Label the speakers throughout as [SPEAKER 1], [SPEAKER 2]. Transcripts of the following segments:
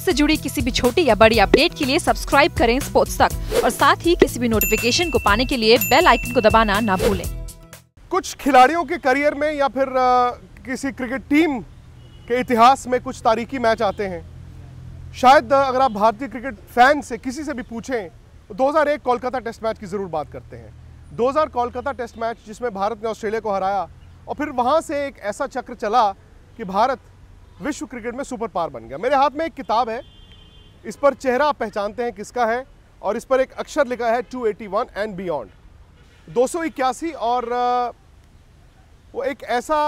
[SPEAKER 1] Sports से जुड़ी किसी भी छोटी या बड़ी अपडेट के लिए सब्सक्राइब करें स्पोर्ट्स तक और साथ ही किसी भी नोटिफिकेशन को पाने के लिए बेल आइकन को दबाना ना भूलें
[SPEAKER 2] कुछ खिलाड़ियों के करियर में या फिर आ, किसी क्रिकेट टीम के इतिहास में कुछ तारीखी मैच आते हैं शायद अगर आप भारतीय क्रिकेट फैन से किसी से भी पूछें तो एक कोलकाता टेस्ट मैच की ज़रूर बात करते हैं 2000 कोलकाता टेस्ट मैच जिसमें भारत ने ऑस्ट्रेलिया को हराया और फिर वहां से एक ऐसा चक्र चला कि भारत विश्व क्रिकेट में सुपर पार बन गया मेरे हाथ में एक किताब है इस पर चेहरा आप पहचानते हैं किसका है और इस पर एक अक्षर लिखा है 281 एंड बियॉन्ड दो और वो एक ऐसा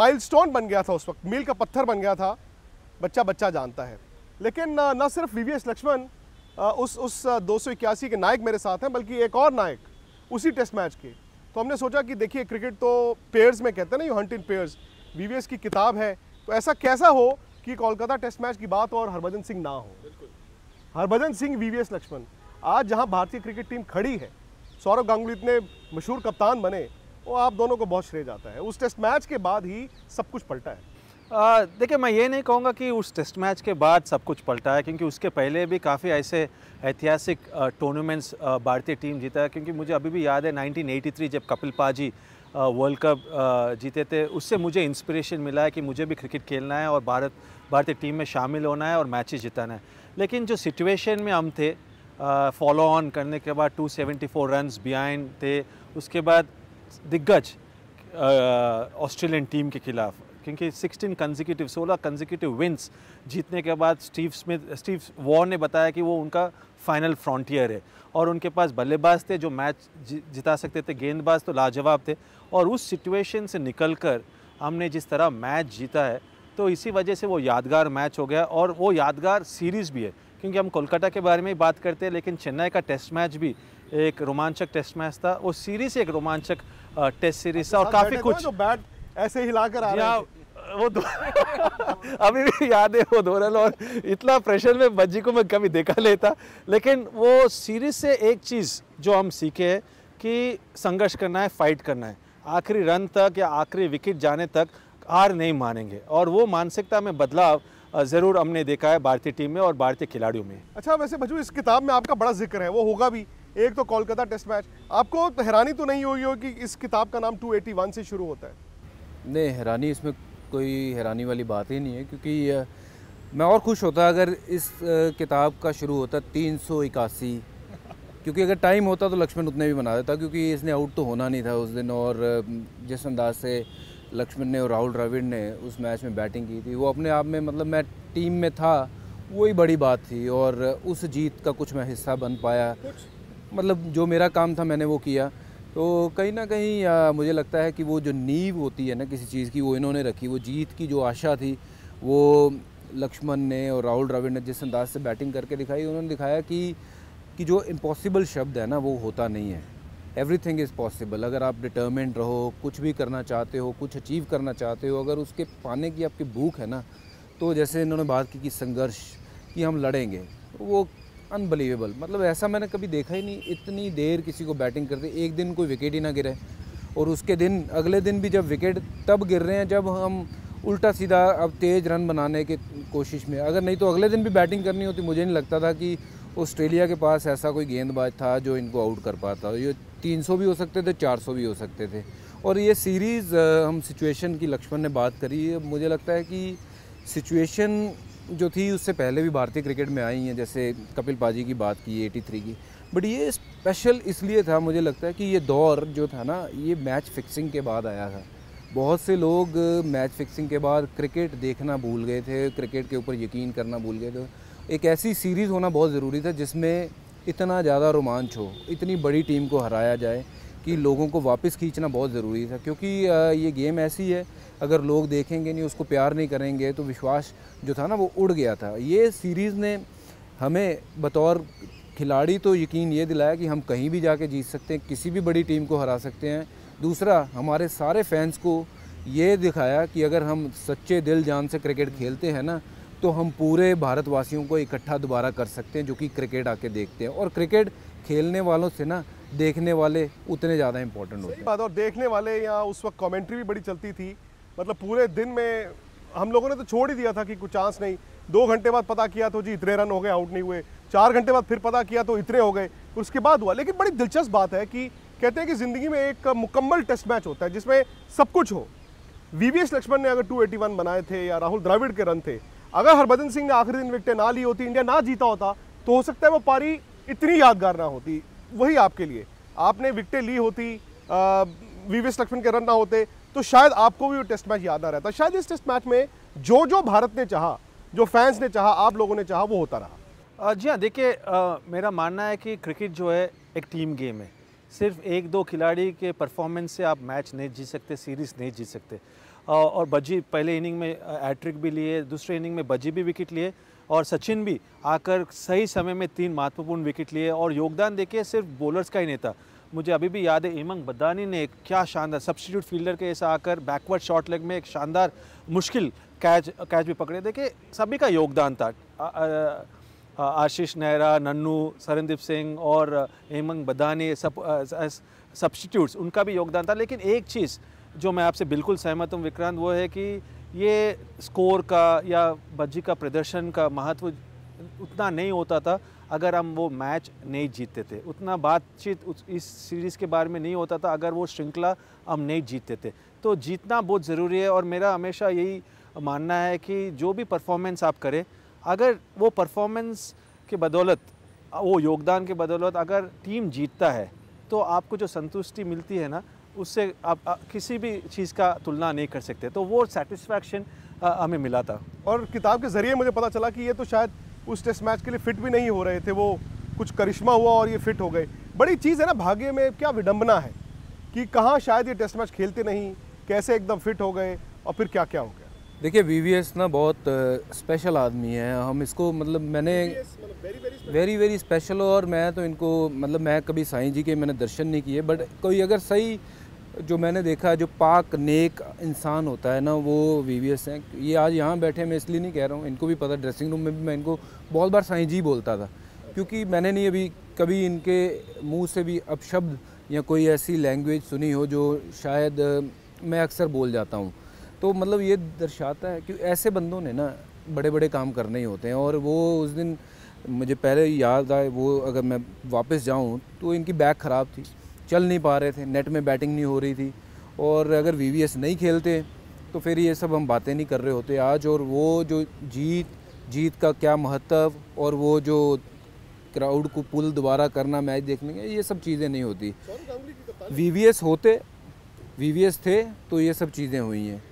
[SPEAKER 2] माइलस्टोन बन गया था उस वक्त मील का पत्थर बन गया था बच्चा बच्चा जानता है लेकिन न सिर्फ वी लक्ष्मण उस उस दो के नायक मेरे साथ हैं बल्कि एक और नायक उसी टेस्ट मैच के तो हमने सोचा कि देखिए क्रिकेट तो पेयर्स में कहते हैं ना यू हंट इन पेयर्स वी की किताब है तो ऐसा कैसा हो कि कोलकाता टेस्ट मैच की बात और हरभजन सिंह ना हो हरभजन सिंह वीवीएस लक्ष्मण आज जहां भारतीय क्रिकेट टीम खड़ी है सौरभ गांगुली इतने मशहूर कप्तान बने वो आप दोनों को बहुत श्रेय जाता है उस टेस्ट मैच के बाद ही सब कुछ पलटा है देखिए मैं ये नहीं कहूँगा कि उस टेस्ट मैच के
[SPEAKER 1] बाद सब कुछ पलटा है क्योंकि उसके पहले भी काफ़ी ऐसे ऐतिहासिक टूर्नामेंट्स भारतीय टीम जीता है क्योंकि मुझे अभी भी याद है 1983 जब कपिल पाजी वर्ल्ड कप जीते थे उससे मुझे इंस्पिरेशन मिला है कि मुझे भी क्रिकेट खेलना है और भारत भारतीय टीम में शामिल होना है और मैचेस जिताना है लेकिन जो सिचुएशन में हम थे फॉलो ऑन करने के बाद 274 सेवेंटी रन बिहाइंड थे उसके बाद दिग्गज ऑस्ट्रेलियन टीम के खिलाफ क्योंकि 16 कंजिक्यूटिव 16 कंजिक्यूटिव विंस जीतने के बाद स्टीव स्मिथ स्टीव वॉर ने बताया कि वो उनका फाइनल फ्रॉन्टियर है और उनके पास बल्लेबाज थे जो मैच जिता सकते थे गेंदबाज तो लाजवाब थे और उस सिचुएशन से निकल कर हमने जिस तरह मैच जीता है तो इसी वजह से वो यादगार मैच हो गया और वो यादगार सीरीज़ भी है क्योंकि हम कोलकाता के बारे में ही बात करते हैं लेकिन चेन्नई का टेस्ट मैच भी एक रोमांचक टेस्ट मैच था वो सीरीज़ एक रोमांचक टेस्ट सीरीज था और अच्छा, काफ़ी तो कुछ
[SPEAKER 2] बैट ऐसे हिलाकर आ रहा हाँ,
[SPEAKER 1] वो अभी भी याद है वो धोरल और इतना प्रेशर में बज्जी को मैं कभी देखा लेता लेकिन वो सीरीज से एक चीज़ जो हम सीखे है कि संघर्ष करना है फाइट करना है आखिरी रन तक या आखिरी विकेट जाने तक हार नहीं मानेंगे और वो मानसिकता में बदलाव ज़रूर हमने देखा है भारतीय टीम में और भारतीय खिलाड़ियों में
[SPEAKER 2] अच्छा वैसे भजू इस किताब में आपका बड़ा जिक्र है वो होगा भी एक तो कोलकाता टेस्ट मैच आपको हैरानी तो नहीं हुई हो कि इस किताब का नाम 281 से शुरू होता है
[SPEAKER 3] नहीं हैरानी इसमें कोई हैरानी वाली बात ही नहीं है क्योंकि मैं और खुश होता अगर इस किताब का शुरू होता तीन सौ इक्यासी क्योंकि अगर टाइम होता तो लक्ष्मण उतने भी बना देता क्योंकि इसने आउट तो होना नहीं था उस दिन और जिस अंदाज से लक्ष्मण ने और राहुल द्रविड़ ने उस मैच में बैटिंग की थी वो अपने आप में मतलब मैं टीम में था वही बड़ी बात थी और उस जीत का कुछ मैं हिस्सा बन पाया मतलब जो मेरा काम था मैंने वो किया तो कहीं ना कहीं आ, मुझे लगता है कि वो जो नींव होती है ना किसी चीज़ की वो इन्होंने रखी वो जीत की जो आशा थी वो लक्ष्मण ने और राहुल द्रविड़ ने जिस अंदाज से बैटिंग करके दिखाई उन्होंने दिखाया कि कि जो इम्पॉसिबल शब्द है ना वो होता नहीं है एवरी थिंग इज़ पॉसिबल अगर आप डिटर्मेंट रहो कुछ भी करना चाहते हो कुछ अचीव करना चाहते हो अगर उसके पाने की आपकी भूख है ना तो जैसे इन्होंने बात की कि संघर्ष कि हम लड़ेंगे वो अनबिलीवेबल मतलब ऐसा मैंने कभी देखा ही नहीं इतनी देर किसी को बैटिंग करते एक दिन कोई विकेट ही ना गिरे और उसके दिन अगले दिन भी जब विकेट तब गिर रहे हैं जब हम उल्टा सीधा अब तेज़ रन बनाने की कोशिश में अगर नहीं तो अगले दिन भी बैटिंग करनी होती मुझे नहीं लगता था कि ऑस्ट्रेलिया के पास ऐसा कोई गेंदबाज था जो इनको आउट कर पाता ये 300 भी हो सकते थे 400 भी हो सकते थे और ये सीरीज़ हम सिचुएशन की लक्ष्मण ने बात करी मुझे लगता है कि सिचुएशन जो थी उससे पहले भी भारतीय क्रिकेट में आई हैं जैसे कपिल पाजी की बात की एटी थ्री की बट ये स्पेशल इसलिए था मुझे लगता है कि ये दौर जो था ना ये मैच फिक्सिंग के बाद आया था बहुत से लोग मैच फिक्सिंग के बाद क्रिकेट देखना भूल गए थे क्रिकेट के ऊपर यकीन करना भूल गए थे एक ऐसी सीरीज़ होना बहुत ज़रूरी था जिसमें इतना ज़्यादा रोमांच हो इतनी बड़ी टीम को हराया जाए कि लोगों को वापस खींचना बहुत ज़रूरी था क्योंकि ये गेम ऐसी है अगर लोग देखेंगे नहीं उसको प्यार नहीं करेंगे तो विश्वास जो था ना वो उड़ गया था ये सीरीज़ ने हमें बतौर खिलाड़ी तो यकीन ये दिलाया कि हम कहीं भी जाके जीत सकते हैं किसी भी बड़ी टीम को हरा सकते हैं दूसरा हमारे सारे फैंस को ये दिखाया कि अगर हम सच्चे दिल जान से क्रिकेट खेलते हैं ना तो हम पूरे भारतवासियों को इकट्ठा दोबारा कर सकते हैं जो कि क्रिकेट आके देखते हैं और क्रिकेट खेलने वालों से ना देखने वाले उतने ज़्यादा इंपॉर्टेंट होते हैं
[SPEAKER 2] बात और देखने वाले यहाँ उस वक्त कमेंट्री भी बड़ी चलती थी मतलब पूरे दिन में हम लोगों ने तो छोड़ ही दिया था कि कुछ चांस नहीं दो घंटे बाद पता किया तो जी इतने रन हो गए आउट नहीं हुए चार घंटे बाद फिर पता किया तो इतने हो गए उसके बाद हुआ लेकिन बड़ी दिलचस्प बात है कि कहते हैं कि ज़िंदगी में एक मुकम्मल टेस्ट मैच होता है जिसमें सब कुछ हो वीवीएस लक्ष्मण ने अगर 281 बनाए थे या राहुल द्राविड़ के रन थे अगर हरभजन सिंह ने आखिरी दिन विकटें ना ली होती इंडिया ना जीता होता तो हो सकता है वो पारी इतनी यादगार ना होती वही आपके लिए आपने विकटें ली होती वी वी लक्ष्मण के रन ना होते तो शायद आपको भी वो टेस्ट मैच याद ना रहता शायद इस टेस्ट मैच में जो जो भारत ने चाहा जो फैंस ने चाहा आप लोगों ने चाहा वो होता रहा
[SPEAKER 1] जी हाँ देखिए मेरा मानना है कि क्रिकेट जो है एक टीम गेम है सिर्फ एक दो खिलाड़ी के परफॉर्मेंस से आप मैच नहीं जीत सकते सीरीज़ नहीं जीत सकते और बजी पहले इनिंग में एट्रिक भी लिए दूसरे इनिंग में बजी भी विकेट लिए और सचिन भी आकर सही समय में तीन महत्वपूर्ण विकेट लिए और योगदान देखिए सिर्फ बॉलर्स का ही नहीं था मुझे अभी भी याद है इमंग बदानी ने एक क्या शानदार सब्सटीट्यूट फील्डर के ऐसा आकर बैकवर्ड शॉर्ट लेग में एक शानदार मुश्किल कैच कैच भी पकड़े देखिए सभी का योगदान था आशीष नेहरा नन्नू सरनदीप सिंह और हेमंग बदानी सब सब्सटीट्यूट्स उनका भी योगदान था लेकिन एक चीज़ जो मैं आपसे बिल्कुल सहमत हूँ विक्रांत वो है कि ये स्कोर का या बज्जी का प्रदर्शन का महत्व उतना नहीं होता था अगर हम वो मैच नहीं जीतते थे उतना बातचीत इस सीरीज़ के बारे में नहीं होता था अगर वो श्रृंखला हम नहीं जीतते थे तो जीतना बहुत ज़रूरी है और मेरा हमेशा यही मानना है कि जो भी परफॉर्मेंस आप करें अगर वो परफॉर्मेंस के बदौलत वो योगदान के बदौलत अगर टीम जीतता है तो आपको जो संतुष्टि मिलती है ना उससे आप किसी भी चीज़ का तुलना नहीं कर सकते तो वो सेटिस्फैक्शन हमें मिला था
[SPEAKER 2] और किताब के ज़रिए मुझे पता चला कि ये तो शायद उस टेस्ट मैच के लिए फ़िट भी नहीं हो रहे थे वो कुछ करिश्मा हुआ और ये फिट हो गए बड़ी चीज़ है ना भाग्य में क्या विडंबना है कि कहाँ शायद ये टेस्ट मैच खेलते नहीं कैसे एकदम फिट हो गए और फिर
[SPEAKER 3] क्या क्या हो गया देखिए वी ना बहुत स्पेशल आदमी है हम इसको मतलब मैंने वेरी वेरी स्पेशल और मैं तो इनको मतलब मैं कभी साईं जी के मैंने दर्शन नहीं किए बट कोई अगर सही जो मैंने देखा जो पाक नेक इंसान होता है ना वो एस हैं ये आज यहाँ बैठे मैं इसलिए नहीं कह रहा हूँ इनको भी पता ड्रेसिंग रूम में भी मैं इनको बहुत बार साई जी बोलता था क्योंकि मैंने नहीं अभी कभी इनके मुंह से भी अपशब्द या कोई ऐसी लैंग्वेज सुनी हो जो शायद मैं अक्सर बोल जाता हूँ तो मतलब ये दर्शाता है कि ऐसे बंदों ने ना बड़े बड़े काम करने ही होते हैं और वो उस दिन मुझे पहले याद आए वो अगर मैं वापस जाऊँ तो इनकी बैग ख़राब थी चल नहीं पा रहे थे नेट में बैटिंग नहीं हो रही थी और अगर वी नहीं खेलते तो फिर ये सब हम बातें नहीं कर रहे होते आज और वो जो जीत जीत का क्या महत्व और वो जो क्राउड को पुल दोबारा करना मैच देखने के ये सब चीज़ें नहीं होती वी होते वी थे तो ये सब चीज़ें हुई हैं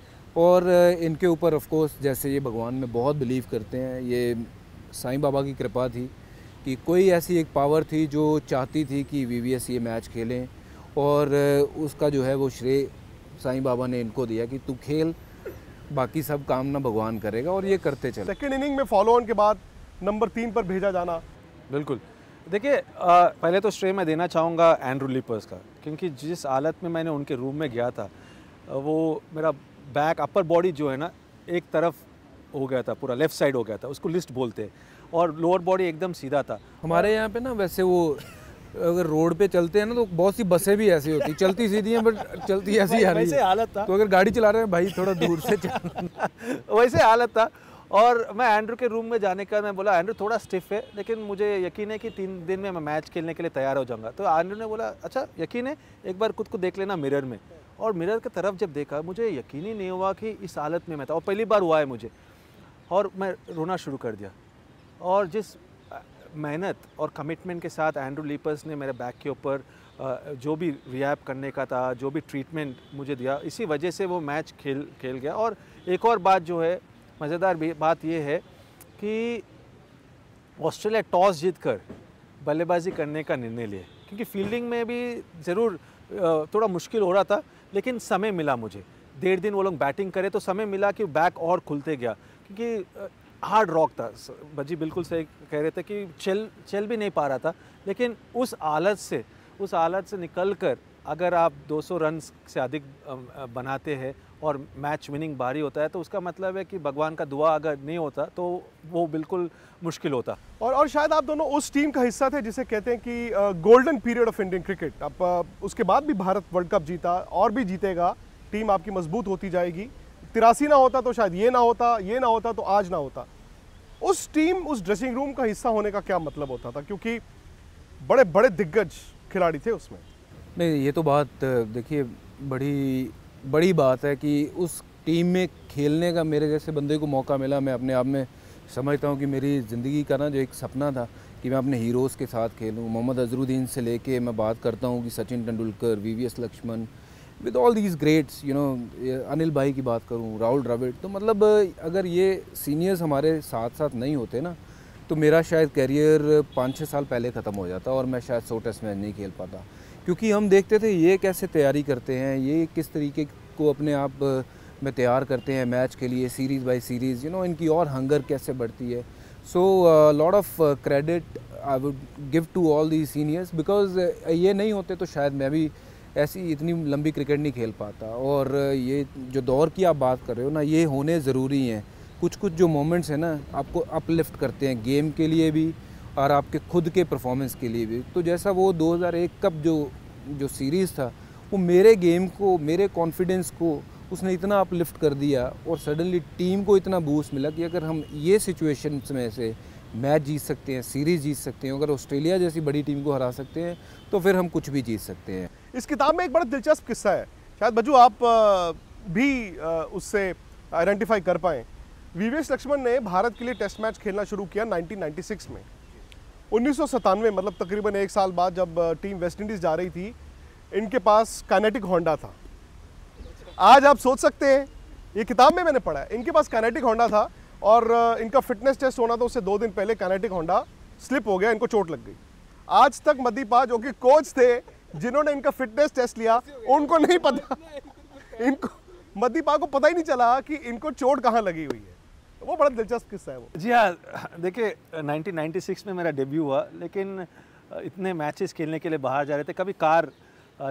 [SPEAKER 3] और इनके ऊपर ऑफ कोर्स जैसे ये भगवान में बहुत बिलीव करते हैं ये साईं बाबा की कृपा थी कि कोई ऐसी एक पावर थी जो चाहती थी कि एस ये मैच खेलें और उसका जो है वो श्रेय साईं बाबा ने इनको दिया कि तू खेल बाकी सब काम ना भगवान करेगा और ये करते चले सेकेंड इनिंग में फॉलो ऑन के बाद
[SPEAKER 2] नंबर तीन पर भेजा जाना बिल्कुल देखिए पहले तो श्रेय मैं देना चाहूँगा
[SPEAKER 1] एंड्रू लिपर्स का क्योंकि जिस हालत में मैंने उनके रूम में गया था वो मेरा बैक अपर बॉडी जो है ना एक तरफ हो गया था पूरा लेफ्ट साइड हो गया था उसको लिस्ट बोलते
[SPEAKER 3] हैं और लोअर बॉडी एकदम सीधा था हमारे यहाँ पे ना वैसे वो अगर रोड पे चलते हैं ना तो बहुत सी बसें भी ऐसी होती चलती सीधी हैं बट चलती ऐसी आ रही है हालत था तो अगर गाड़ी चला रहे हैं भाई थोड़ा दूर से
[SPEAKER 1] वैसे हालत था और मैं एंड्रू के रूम में जाने का मैं बोला एंड्रू थोड़ा स्टिफ है लेकिन मुझे यकीन है कि तीन दिन में मैं मैच खेलने के लिए तैयार हो जाऊंगा तो एंड्रू ने बोला अच्छा यकीन है एक बार खुद को देख लेना मिरर में और मिरर की तरफ जब देखा मुझे यकीन ही नहीं हुआ कि इस हालत में मैं था और पहली बार हुआ है मुझे और मैं रोना शुरू कर दिया और जिस मेहनत और कमिटमेंट के साथ एंड्रू लीपर्स ने मेरे बैक के ऊपर जो भी रियाप करने का था जो भी ट्रीटमेंट मुझे दिया इसी वजह से वो मैच खेल खेल गया और एक और बात जो है मज़ेदार बात ये है कि ऑस्ट्रेलिया टॉस जीत कर बल्लेबाजी करने का निर्णय लिए क्योंकि फील्डिंग में भी ज़रूर थोड़ा मुश्किल हो रहा था लेकिन समय मिला मुझे डेढ़ दिन वो लोग बैटिंग करे तो समय मिला कि बैक और खुलते गया क्योंकि हार्ड रॉक था बजी बिल्कुल सही कह रहे थे कि चल चल भी नहीं पा रहा था लेकिन उस हालत से उस हालत से निकल कर अगर आप 200 रन से अधिक बनाते हैं और मैच विनिंग भारी होता है तो उसका मतलब है कि भगवान का दुआ अगर नहीं होता तो वो बिल्कुल मुश्किल होता
[SPEAKER 2] और और शायद आप दोनों उस टीम का हिस्सा थे जिसे कहते हैं कि golden period of Indian cricket अब उसके बाद भी भारत वर्ल्ड कप जीता और भी जीतेगा टीम आपकी मजबूत होती जाएगी तिरासी ना होता तो शायद ये ना होता ये ना होता तो आज ना होता उस टीम उस ड्रेसिंग रूम का हिस्सा होने का क्या मतलब होता था क्योंकि बड़े बड़े दिग्गज खिलाड़ी थे उसमें
[SPEAKER 3] नहीं ये तो बात देखिए बड़ी बड़ी बात है कि उस टीम में खेलने का मेरे जैसे बंदे को मौका मिला मैं अपने आप में समझता हूँ कि मेरी ज़िंदगी का ना जो एक सपना था कि मैं अपने हीरोज़ के साथ खेलूँ मोहम्मद अजरुद्दीन से लेके मैं बात करता हूँ कि Sachin Tendulkar V Laxman with all these greats you know Anil भाई की बात करूँ राहुल द्रविड़ तो मतलब अगर ये सीनियर्स हमारे साथ साथ नहीं होते ना तो मेरा शायद करियर पाँच छः साल पहले ख़त्म हो जाता और मैं शायद सौ टेस्ट मैच नहीं खेल पाता क्योंकि हम देखते थे ये कैसे तैयारी करते हैं ये किस तरीके को अपने आप में तैयार करते हैं मैच के लिए series by series you know इनकी और हंगर कैसे बढ़ती है so lot of credit I would give to all the seniors because ये नहीं होते तो शायद मैं भी ऐसी इतनी लंबी क्रिकेट नहीं खेल पाता और ये जो दौर की आप बात कर रहे हो ना ये होने ज़रूरी हैं कुछ कुछ जो मोमेंट्स हैं ना आपको अपलिफ्ट करते हैं गेम के लिए भी और आपके खुद के परफॉर्मेंस के लिए भी तो जैसा वो 2001 कप जो जो सीरीज़ था वो मेरे गेम को मेरे कॉन्फिडेंस को उसने इतना अपलिफ्ट कर दिया और सडनली टीम को इतना बूस्ट मिला कि अगर हम ये सिचुएशन में से मैच जीत सकते हैं सीरीज़ जीत सकते हैं अगर ऑस्ट्रेलिया जैसी बड़ी टीम को हरा सकते हैं तो फिर हम कुछ भी जीत सकते हैं
[SPEAKER 2] इस किताब में एक बड़ा दिलचस्प किस्सा है शायद बजू आप भी उससे आइडेंटिफाई कर पाएँ वी लक्ष्मण ने भारत के लिए टेस्ट मैच खेलना शुरू किया 1996 में उन्नीस मतलब तकरीबन एक साल बाद जब टीम वेस्ट इंडीज़ जा रही थी इनके पास कानेटिक होंडा था आज आप सोच सकते हैं ये किताब में मैंने पढ़ा है इनके पास कानेटिक होंडा था और इनका फिटनेस टेस्ट होना था उससे दो दिन पहले कानेटिक होंडा स्लिप हो गया इनको चोट लग गई आज तक मदीपा जो कि कोच थे जिन्होंने इनका फिटनेस टेस्ट लिया उनको नहीं पता इनको मदीपा को पता ही नहीं चला कि इनको चोट कहाँ लगी हुई है तो वो बड़ा दिलचस्प किस्सा है वो जी हाँ
[SPEAKER 1] देखिए 1996 में मेरा डेब्यू हुआ लेकिन इतने मैचेस खेलने के लिए बाहर जा रहे थे कभी कार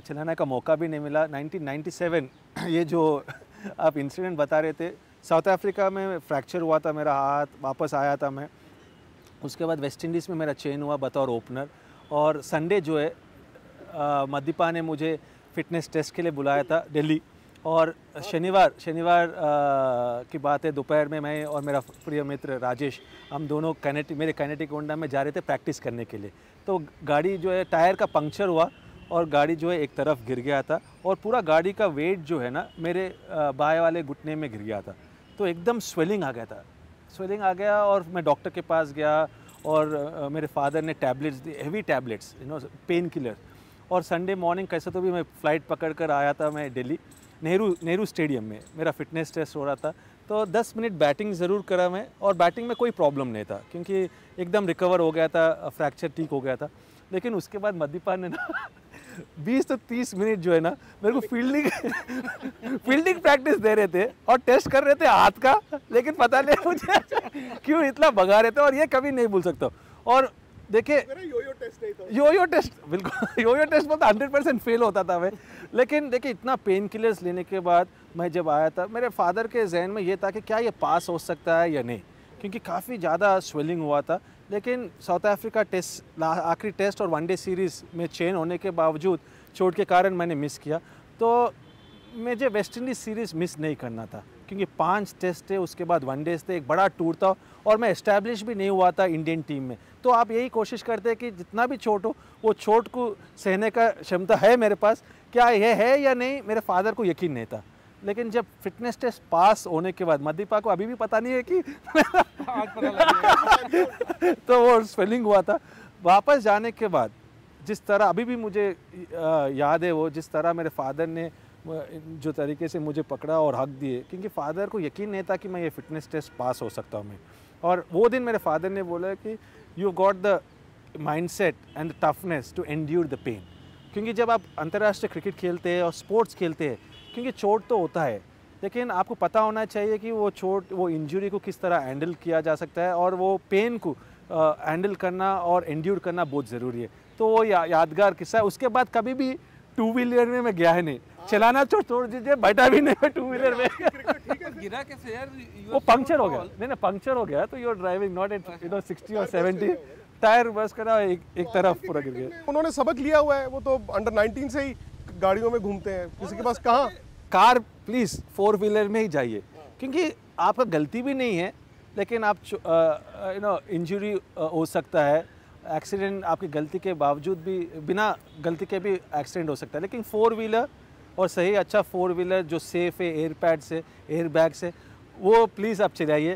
[SPEAKER 1] चलाने का मौका भी नहीं मिला 1997 ये जो आप इंसिडेंट बता रहे थे साउथ अफ्रीका में फ्रैक्चर हुआ था मेरा हाथ वापस आया था मैं उसके बाद वेस्ट इंडीज़ में मेरा चेन हुआ बतौर ओपनर और संडे जो है मद्दीपा ने मुझे फिटनेस टेस्ट के लिए बुलाया था दिल्ली और शनिवार शनिवार की बात है दोपहर में मैं और मेरा प्रिय मित्र राजेश हम दोनों कैनेटिक मेरे कैनेटिक ओंडा में जा रहे थे प्रैक्टिस करने के लिए तो गाड़ी जो है टायर का पंक्चर हुआ और गाड़ी जो है एक तरफ गिर गया था और पूरा गाड़ी का वेट जो है ना मेरे बाएँ वाले घुटने में गिर गया था तो एकदम स्वेलिंग आ गया था स्वेलिंग आ गया और मैं डॉक्टर के पास गया और मेरे फादर ने टैबलेट्स दी heavy tablets you know pain killer और संडे मॉर्निंग कैसे तो भी मैं फ़्लाइट पकड़ कर आया था मैं दिल्ली नेहरू नेहरू स्टेडियम में मेरा फिटनेस टेस्ट हो रहा था तो 10 मिनट बैटिंग ज़रूर करा मैं और बैटिंग में कोई प्रॉब्लम नहीं था क्योंकि एकदम रिकवर हो गया था फ्रैक्चर ठीक हो गया था लेकिन उसके बाद मद्दीपा ने ना बीस तो तीस मिनट जो है ना मेरे को फील्डिंग फील्डिंग प्रैक्टिस दे रहे थे और टेस्ट कर रहे थे हाथ का लेकिन पता नहीं मुझे क्यों इतना भगा रहे थे और ये कभी नहीं भूल सकता और देखिए
[SPEAKER 2] यो यो टेस्ट
[SPEAKER 1] बिल्कुल यो यो टेस्ट बोलता हंड्रेड परसेंट फेल होता था मैं लेकिन देखिए इतना पेन किलर्स लेने के बाद मैं जब आया था मेरे फादर के जहन में ये था कि क्या ये पास हो सकता है या नहीं क्योंकि काफ़ी ज़्यादा स्वेलिंग हुआ था लेकिन साउथ अफ्रीका टेस्ट आखिरी टेस्ट और वनडे सीरीज़ में चेन होने के बावजूद चोट के कारण मैंने मिस किया तो मुझे वेस्ट इंडीज़ सीरीज़ मिस नहीं करना था क्योंकि पांच टेस्ट थे उसके बाद वन डेज थे एक बड़ा टूर था और मैं इस्टेब्लिश भी नहीं हुआ था इंडियन टीम में तो आप यही कोशिश करते हैं कि जितना भी छोट हो वो छोट को सहने का क्षमता है मेरे पास क्या यह है या नहीं मेरे फादर को यकीन नहीं था लेकिन जब फिटनेस टेस्ट पास होने के बाद मदीपा को अभी भी पता नहीं है कि तो वो स्पेलिंग हुआ था वापस जाने के बाद जिस तरह अभी भी मुझे याद है वो जिस तरह मेरे फादर ने जो तरीके से मुझे पकड़ा और हक दिए क्योंकि फ़ादर को यकीन नहीं था कि मैं ये फिटनेस टेस्ट पास हो सकता हूँ मैं और वो दिन मेरे फादर ने बोला कि you got the mind set and the toughness to endure the pain क्योंकि जब आप अंतर्राष्ट्रीय क्रिकेट खेलते हैं और स्पोर्ट्स खेलते हैं क्योंकि चोट तो होता है लेकिन आपको पता होना चाहिए कि वो चोट वो इंजरी को किस तरह हैंडल किया जा सकता है और वो पेन को हैंडल करना और एंड्यूर करना बहुत ज़रूरी है तो वो या, यादगार किस्सा है उसके बाद कभी भी टू व्हीलर में मैं गया है नहीं चलाना छोड़ तो छोड़ दीजिए बैठा भी नहीं टू व्हीलर में गिरा कैसे यार वो पंक्चर हो गया नहीं नहीं पंक्चर हो गया तो you are driving not at you know
[SPEAKER 2] sixty और सेवेंटी टायर बस करा एक एक तरफ पूरा गिर गया उन्होंने सबक लिया हुआ है वो तो अंडर नाइनटीन से ही गाड़ियों में घूमते हैं किसी के पास कहाँ कार प्लीज़ फोर व्हीलर में ही जाइए क्योंकि आपका गलती भी नहीं है लेकिन आप यू नो
[SPEAKER 1] इंजरी हो सकता है एक्सीडेंट आपकी गलती के बावजूद भी बिना गलती के भी एक्सीडेंट हो सकता है लेकिन फोर व्हीलर और सही अच्छा फोर व्हीलर जो सेफ़ है एयर पैड से एयर बैग से वो प्लीज़ आप चलाइए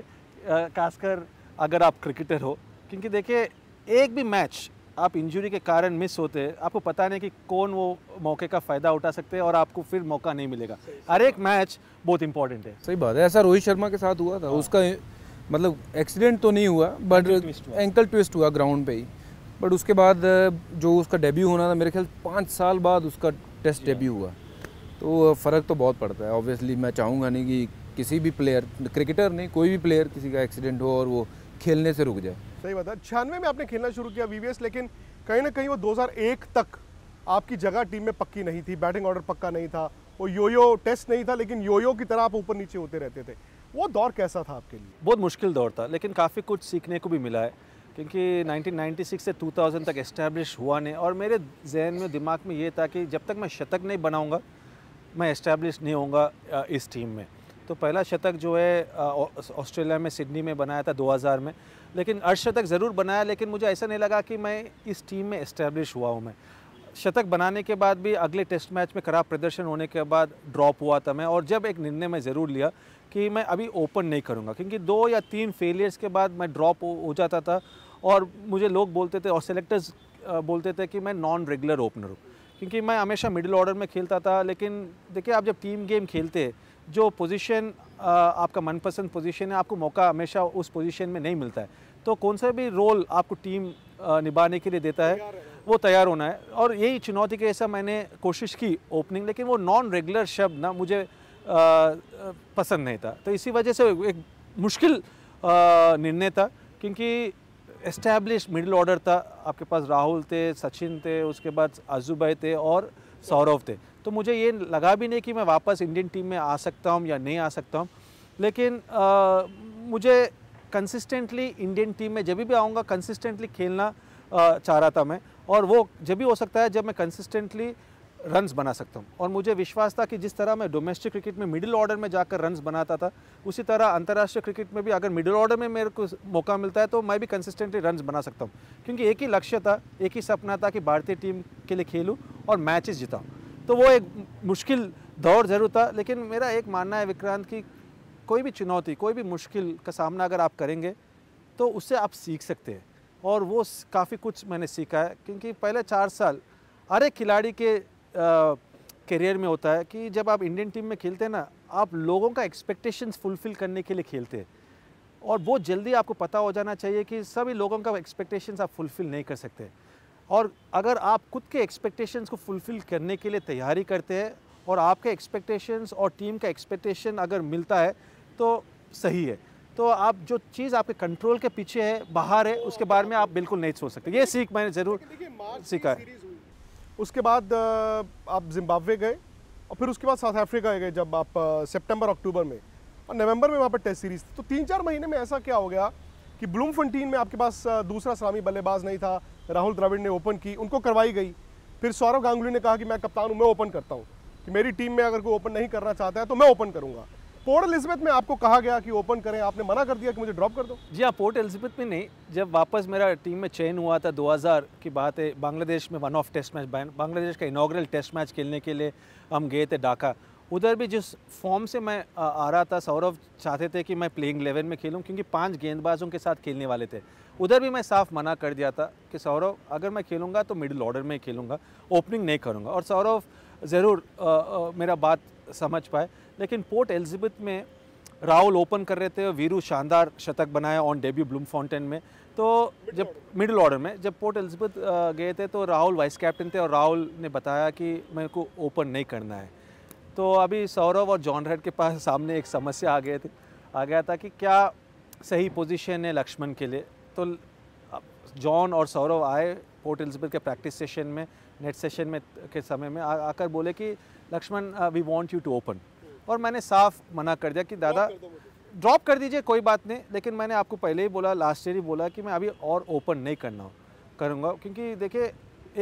[SPEAKER 1] खासकर अगर आप क्रिकेटर हो क्योंकि देखिए एक भी मैच आप इंजरी के कारण मिस होते हैं आपको पता नहीं कि कौन वो मौके का फ़ायदा उठा सकते हैं और आपको फिर मौका नहीं मिलेगा हर
[SPEAKER 3] एक मैच बहुत इंपॉर्टेंट है सही बात है ऐसा रोहित शर्मा के साथ हुआ था हाँ। उसका मतलब एक्सीडेंट तो नहीं हुआ बट एंकल ट्विस्ट हुआ ग्राउंड पे ही बट उसके बाद जो उसका डेब्यू होना था मेरे ख्याल पाँच साल बाद उसका टेस्ट डेब्यू हुआ तो फ़र्क तो बहुत पड़ता है ऑब्वियसली मैं चाहूँगा नहीं कि किसी भी प्लेयर क्रिकेटर नहीं कोई भी प्लेयर किसी का एक्सीडेंट हो और वो खेलने से रुक जाए
[SPEAKER 2] सही बात है छियानवे में आपने खेलना शुरू किया वीवीएस लेकिन कहीं ना कहीं वो 2001 तक आपकी जगह टीम में पक्की नहीं थी बैटिंग ऑर्डर पक्का नहीं था वो योयो टेस्ट नहीं था लेकिन योयो की तरह आप ऊपर नीचे होते रहते थे वो दौर कैसा था आपके लिए
[SPEAKER 1] बहुत मुश्किल दौर था लेकिन काफ़ी कुछ सीखने को भी मिला है क्योंकि 1996 से 2000 तक इस्टेब्लिश हुआ नहीं और मेरे जहन में दिमाग में ये था कि जब तक मैं शतक नहीं बनाऊंगा मैं इस्टेब्लिश नहीं हूँ इस टीम में तो पहला शतक जो है ऑस्ट्रेलिया में सिडनी में बनाया था 2000 में लेकिन अर्धशतक ज़रूर बनाया लेकिन मुझे ऐसा नहीं लगा कि मैं इस टीम में इस्टेब्लिश हुआ हूँ मैं शतक बनाने के बाद भी अगले टेस्ट मैच में खराब प्रदर्शन होने के बाद ड्रॉप हुआ था मैं और जब एक निर्णय मैं ज़रूर लिया कि मैं अभी ओपन नहीं करूँगा क्योंकि दो या तीन फेलियर्स के बाद मैं ड्रॉप हो जाता था और मुझे लोग बोलते थे और सेलेक्टर्स बोलते थे कि मैं नॉन रेगुलर ओपनर हूँ क्योंकि मैं हमेशा मिडिल ऑर्डर में खेलता था लेकिन देखिए आप जब टीम गेम खेलते हैं जो पोजीशन आपका मनपसंद पोजीशन है आपको मौका हमेशा उस पोजीशन में नहीं मिलता है तो कौन सा भी रोल आपको टीम निभाने के लिए देता है वो तैयार होना है और यही चुनौती के ऐसा मैंने कोशिश की ओपनिंग लेकिन वो नॉन रेगुलर शब्द ना मुझे पसंद नहीं था तो इसी वजह से एक मुश्किल निर्णय था क्योंकि एस्टैब्लिश मिडिल ऑर्डर था आपके पास राहुल थे सचिन थे उसके बाद आजू भाई थे और सौरव थे तो मुझे ये लगा भी नहीं कि मैं वापस इंडियन टीम में आ सकता हूँ या नहीं आ सकता हूँ लेकिन आ, मुझे कंसिस्टेंटली इंडियन टीम में जब भी आऊँगा कंसिस्टेंटली खेलना चाह रहा था मैं और वो जब भी हो सकता है जब मैं कंसिस्टेंटली रन्स बना सकता हूँ और मुझे विश्वास था कि जिस तरह मैं डोमेस्टिक क्रिकेट में मिडिल ऑर्डर में जाकर रन्स बनाता था उसी तरह अंतर्राष्ट्रीय क्रिकेट में भी अगर मिडिल ऑर्डर में मेरे को मौका मिलता है तो मैं भी कंसिस्टेंटली रन्स बना सकता हूँ क्योंकि एक ही लक्ष्य था एक ही सपना था कि भारतीय टीम के लिए खेलूँ और मैचेस जिताऊँ तो वो एक मुश्किल दौर ज़रूर था लेकिन मेरा एक मानना है विक्रांत की कोई भी चुनौती कोई भी मुश्किल का सामना अगर आप करेंगे तो उससे आप सीख सकते हैं और वो काफ़ी कुछ मैंने सीखा है क्योंकि पहले चार साल हर एक खिलाड़ी के करियर में होता है कि जब आप इंडियन टीम में खेलते हैं ना आप लोगों का एक्सपेक्टेशंस फुलफिल करने के लिए खेलते हैं और बहुत जल्दी आपको पता हो जाना चाहिए कि सभी लोगों का एक्सपेक्टेशंस आप फुलफिल नहीं कर सकते और अगर आप खुद के एक्सपेक्टेशंस को फुलफिल करने के लिए तैयारी करते हैं और आपके एक्सपेक्टेशंस और टीम का एक्सपेक्टेशन अगर मिलता है तो सही है तो आप जो चीज़ आपके कंट्रोल के पीछे है बाहर है
[SPEAKER 2] उसके बारे में आप बिल्कुल नहीं सोच सकते ये सीख मैंने ज़रूर सीखा है उसके बाद आप जिम्बाब्वे गए और फिर उसके बाद साउथ अफ्रीका गए जब आप सितंबर अक्टूबर में और नवंबर में वहाँ पर टेस्ट सीरीज़ थी तो तीन चार महीने में ऐसा क्या हो गया कि ब्लूम फंटीन में आपके पास दूसरा सलामी बल्लेबाज नहीं था राहुल द्रविड़ ने ओपन की उनको करवाई गई फिर सौरव गांगुली ने कहा कि मैं कप्तान हूँ मैं ओपन करता हूँ कि मेरी टीम में अगर कोई ओपन नहीं करना चाहता है तो मैं ओपन करूँगा पोर्ट एलिजबेथ में आपको कहा गया कि ओपन करें आपने मना कर दिया कि मुझे ड्रॉप कर दो
[SPEAKER 1] जी हाँ पोर्ट एलिजबेथ में नहीं जब वापस मेरा टीम में चयन हुआ था 2000 की बात है बांग्लादेश में one of test match Bangladesh का इनाग्रल टेस्ट मैच खेलने के लिए हम गए थे ढाका उधर भी जिस फॉर्म से मैं आ रहा था सौरभ चाहते थे कि मैं प्लेइंग इलेवन में खेलूँ क्योंकि पाँच गेंदबाजों के साथ खेलने वाले थे उधर भी मैं साफ मना कर दिया था कि सौरभ अगर मैं खेलूँगा तो मिडिल ऑर्डर में खेलूँगा ओपनिंग नहीं करूँगा और सौरभ ज़रूर मेरा बात समझ पाए लेकिन पोर्ट एलिजबेथ में राहुल ओपन कर रहे थे वीरू शानदार शतक बनाया ऑन डेब्यू ब्लूम फाउंटेन में तो जब मिडिल ऑर्डर में जब पोर्ट एलिजबेथ गए थे तो राहुल वाइस कैप्टन थे और राहुल ने बताया कि मेरे को ओपन नहीं करना है तो अभी सौरव और जॉन रेड के पास सामने एक समस्या आ गए थे आ गया था कि क्या सही पोजीशन है लक्ष्मण के लिए तो जॉन और सौरव आए पोर्ट एलिजबेथ के प्रैक्टिस सेशन में नेट सेशन में के समय में आकर बोले कि Laxman we want you to open और मैंने साफ मना कर दिया कि दादा ड्रॉप कर दीजिए कोई बात नहीं लेकिन मैंने आपको पहले ही बोला लास्ट ईयर ही बोला कि मैं अभी और ओपन नहीं करना करूँगा क्योंकि देखिए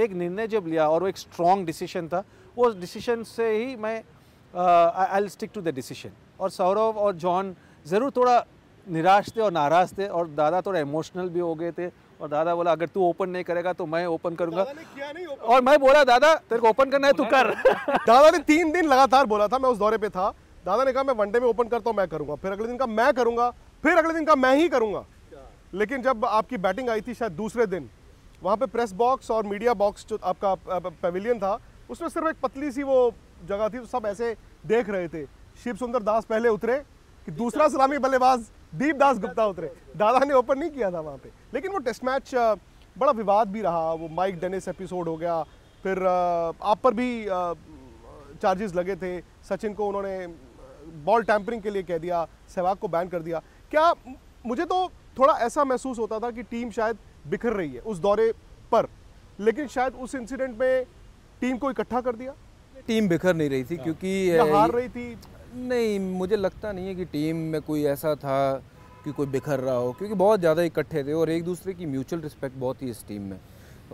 [SPEAKER 1] एक निर्णय जब लिया और वो एक स्ट्रॉन्ग डिसीशन था वो डिसीशन से ही मैं I stick to the decision और सौरव और जॉन ज़रूर थोड़ा निराश थे और नाराज़ थे और दादा थोड़ा इमोशनल भी हो गए
[SPEAKER 2] थे और दादा बोला अगर तू ओपन नहीं करेगा तो मैं ओपन करूंगा और मैं बोला दादा तेरे को ओपन करना है तू कर दादा ने तीन दिन लगातार बोला था मैं उस दौरे पे था दादा ने कहा मैं वनडे में ओपन करता हूँ मैं करूंगा फिर अगले दिन का मैं करूंगा फिर अगले दिन का मैं ही करूंगा लेकिन जब आपकी बैटिंग आई थी शायद दूसरे दिन वहाँ पे प्रेस बॉक्स और मीडिया बॉक्स जो आपका पेविलियन था उसमें सिर्फ एक पतली सी वो जगह थी तो सब ऐसे देख रहे थे शिव सुंदर दास पहले उतरे कि दूसरा सलामी बल्लेबाज दीप दास गुप्ता उतरे दादा ने ओपन नहीं किया था वहाँ पे लेकिन वो टेस्ट मैच बड़ा विवाद भी रहा वो माइक डेनिस एपिसोड हो गया फिर आप पर भी चार्जेस लगे थे सचिन को उन्होंने बॉल टैंपरिंग के लिए कह दिया सहवाग को बैन कर दिया क्या मुझे तो थोड़ा ऐसा महसूस होता था कि टीम शायद बिखर रही है उस दौरे पर लेकिन शायद उस इंसिडेंट में टीम को इकट्ठा कर दिया
[SPEAKER 3] टीम बिखर नहीं रही थी हाँ। क्योंकि हार रही थी नहीं मुझे लगता नहीं है कि टीम में कोई ऐसा था कि कोई बिखर रहा हो क्योंकि बहुत ज़्यादा इकट्ठे थे और एक दूसरे की म्यूचुअल रिस्पेक्ट बहुत ही इस टीम में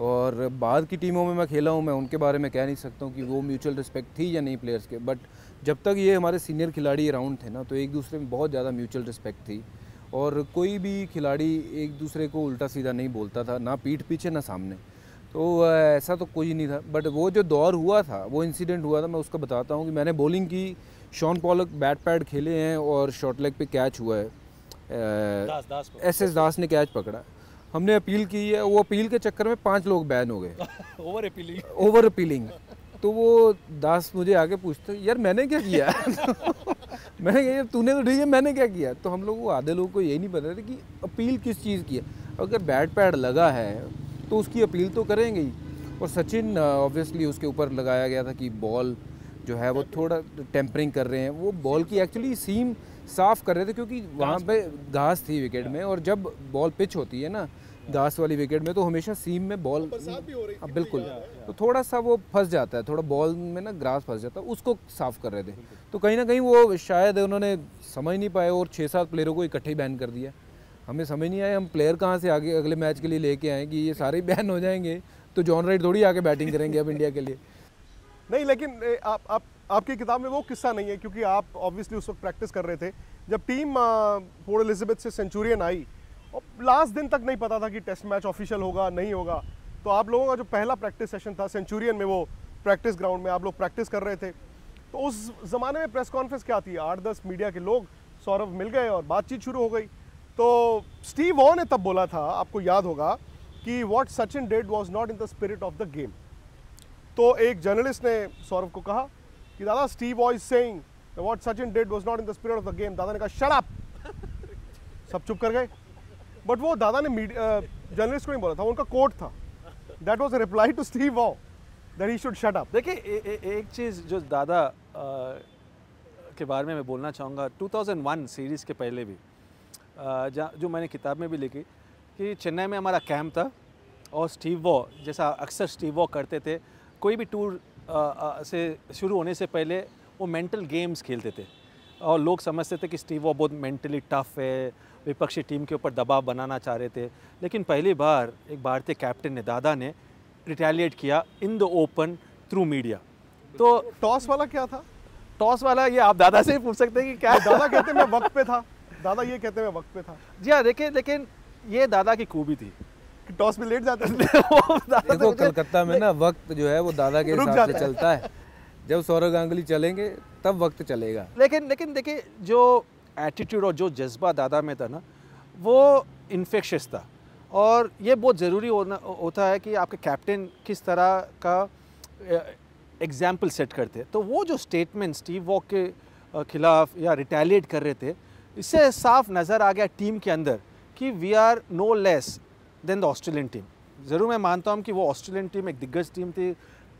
[SPEAKER 3] और बाद की टीमों में मैं खेला हूँ मैं उनके बारे में कह नहीं सकता हूँ कि वो म्यूचुअल रिस्पेक्ट थी या नहीं प्लेयर्स के बट जब तक ये हमारे सीनियर खिलाड़ी अराउंड थे ना तो एक दूसरे में बहुत ज़्यादा म्यूचुअल रिस्पेक्ट थी और कोई भी खिलाड़ी एक दूसरे को उल्टा सीधा नहीं बोलता था ना पीठ पीछे ना सामने तो ऐसा तो कोई नहीं था बट वो जो दौर हुआ था वो इंसिडेंट हुआ था मैं उसका बताता हूँ कि मैंने बॉलिंग की शॉन पॉलक बैट पैड खेले हैं और शॉर्ट लेग पे कैच हुआ है एस एस दास ने कैच पकड़ा हमने अपील की है वो अपील के चक्कर में पांच लोग बैन हो गए
[SPEAKER 1] ओवर अपीलिंग
[SPEAKER 3] ओवर अपीलिंग तो वो दास मुझे आगे पूछते यार मैंने क्या किया मैंने कहा यार तूने तो ठीक है मैंने क्या किया तो हम लोग वो आधे लोगों को यही नहीं पता था कि अपील किस चीज़ की है अगर बैट पैड लगा है तो उसकी अपील तो करेंगे ही और सचिन ऑब्वियसली उसके ऊपर लगाया गया था कि बॉल जो है वो थोड़ा टेम्परिंग कर रहे हैं वो बॉल की एक्चुअली सीम साफ़ कर रहे थे क्योंकि वहाँ पे घास थी विकेट में और जब बॉल पिच होती है ना घास वाली विकेट में तो हमेशा सीम में बॉल अब हाँ, बिल्कुल हाँ, हाँ। तो थोड़ा सा वो फंस जाता है थोड़ा बॉल में ना ग्रास फंस जाता है उसको साफ़ कर रहे थे तो कहीं ना कहीं वो शायद उन्होंने समझ नहीं पाए और छः सात प्लेयरों को इकट्ठे बैन कर दिया हमें समझ नहीं आया हम प्लेयर कहाँ से आगे अगले मैच के लिए लेके आए कि ये सारे बैन हो जाएंगे तो जॉन राइट थोड़ी आके बैटिंग करेंगे अब इंडिया के लिए
[SPEAKER 2] नहीं लेकिन आप आप आपकी किताब में वो किस्सा नहीं है क्योंकि आप ऑब्वियसली उस वक्त प्रैक्टिस कर रहे थे जब टीम पोर्ट एलिजाबेथ से सेंचुरियन आई और लास्ट दिन तक नहीं पता था कि टेस्ट मैच ऑफिशियल होगा नहीं होगा तो आप लोगों का जो पहला प्रैक्टिस सेशन था सेंचुरियन में वो प्रैक्टिस ग्राउंड में आप लोग प्रैक्टिस कर रहे थे तो उस ज़माने में प्रेस कॉन्फ्रेंस क्या थी आठ दस मीडिया के लोग सौरभ मिल गए और बातचीत शुरू हो गई तो स्टीव वॉ ने तब बोला था आपको याद होगा कि what Sachin did was not in the spirit of the game तो एक जर्नलिस्ट ने सौरभ को कहा कि Dada Steve Waugh's saying what Sachin did was not in the spirit of the game Dada ने कहा शट अप सब चुप कर गए बट वो दादा ने जर्नलिस्ट को नहीं बोला था उनका कोट था that was reply to Steve Waugh that he should shut up देखिए एक चीज़ जो दादा के बारे में मैं बोलना चाहूँगा
[SPEAKER 1] 2001 सीरीज़ के पहले भी जो मैंने किताब में भी लिखी कि चेन्नई में हमारा कैंप था और स्टीव वॉ जैसा अक्सर स्टीव वॉ करते थे कोई भी टूर से शुरू होने से पहले वो मेंटल गेम्स खेलते थे और लोग समझते थे कि स्टीव वो बहुत मेंटली टफ है विपक्षी टीम के ऊपर दबाव बनाना चाह रहे थे लेकिन पहली बार एक भारतीय कैप्टन ने दादा ने रिटेलिएट किया in the open through media तो टॉस वाला क्या था टॉस वाला ये आप दादा से ही पूछ सकते हैं कि क्या दादा
[SPEAKER 2] कहते मैं वक्त पे था दादा ये कहते मैं वक्त पे था जी हाँ देखिए लेकिन ये दादा की खूबी थी टॉस में लेट जाता है देखो
[SPEAKER 3] तो कलकत्ता में ना वक्त जो है वो दादा के हिसाब से चलता है जब सौरव गांगुली चलेंगे तब वक्त चलेगा
[SPEAKER 1] लेकिन लेकिन देखिए जो एटीट्यूड और जो जज्बा दादा में था ना वो इन्फेक्शस था और ये बहुत ज़रूरी होना होता है कि आपके कैप्टन किस तरह का एग्जाम्पल सेट करते तो वो जो स्टेटमेंट स्टीव वॉक के खिलाफ या रिटेलिएट कर रहे थे इससे साफ नज़र आ गया टीम के अंदर कि we are no less than the Australian team ज़रूर मैं मानता हूँ कि वो ऑस्ट्रेलियन टीम एक दिग्गज टीम थी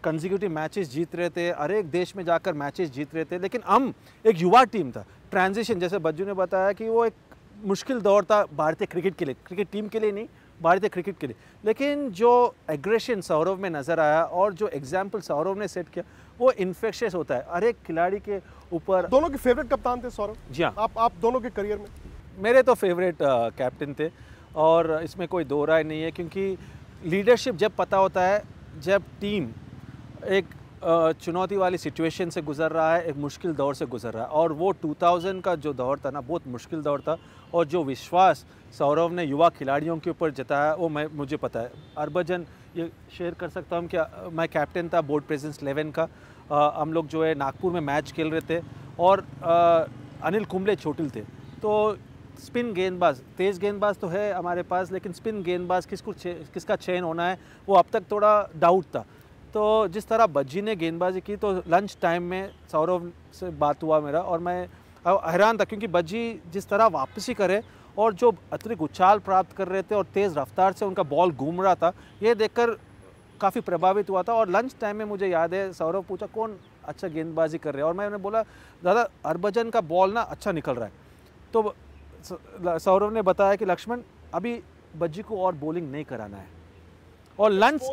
[SPEAKER 1] कंजिक्यूटिव मैचेस जीत रहे थे हर एक देश में जाकर मैचेस जीत रहे थे लेकिन हम एक युवा टीम था ट्रांजिशन जैसे बज्जू ने बताया कि वो एक मुश्किल दौर था भारतीय क्रिकेट के लिए क्रिकेट टीम के लिए नहीं भारतीय क्रिकेट के लिए लेकिन जो एग्रेशन सौरव में नज़र आया और जो एग्जाम्पल सौरव ने सेट किया वो इन्फेक्शियस होता है हर एक खिलाड़ी के ऊपर दोनों के फेवरेट कप्तान थे सौरव जी हाँ आप आप दोनों के करियर में मेरे तो फेवरेट कैप्टन थे और इसमें कोई दो राय नहीं है क्योंकि लीडरशिप जब पता होता है जब टीम एक चुनौती वाली सिचुएशन से गुज़र रहा है एक मुश्किल दौर से गुज़र रहा है और वो 2000 का जो दौर था ना बहुत मुश्किल दौर था और जो विश्वास सौरव ने युवा खिलाड़ियों के ऊपर जताया वो मैं मुझे पता है अरबजन ये शेयर कर सकता हूँ कि मैं कैप्टन था बोर्ड प्रेजेंस इलेवन का आ, हम लोग जो है नागपुर में मैच खेल रहे थे और आ, अनिल कुंबले छोटिल थे तो स्पिन गेंदबाज तेज़ गेंदबाज तो है हमारे पास लेकिन स्पिन गेंदबाज किसको चे, किसका चयन होना है वो अब तक थोड़ा डाउट था तो जिस तरह बज्जी ने गेंदबाजी की तो लंच टाइम में सौरभ से बात हुआ मेरा और मैं हैरान था क्योंकि बज्जी जिस तरह वापसी करे और जो अतिरिक्त उछाल प्राप्त कर रहे थे और तेज़ रफ्तार से उनका बॉल घूम रहा था ये देखकर काफ़ी प्रभावित हुआ था और लंच टाइम में मुझे याद है सौरभ पूछा कौन अच्छा गेंदबाजी कर रहे हैं और मैंने बोला दादा हरभजन का बॉल ना अच्छा निकल रहा है तो सौरव ने बताया कि लक्ष्मण अभी बज्जी को और बॉलिंग नहीं कराना है और लंच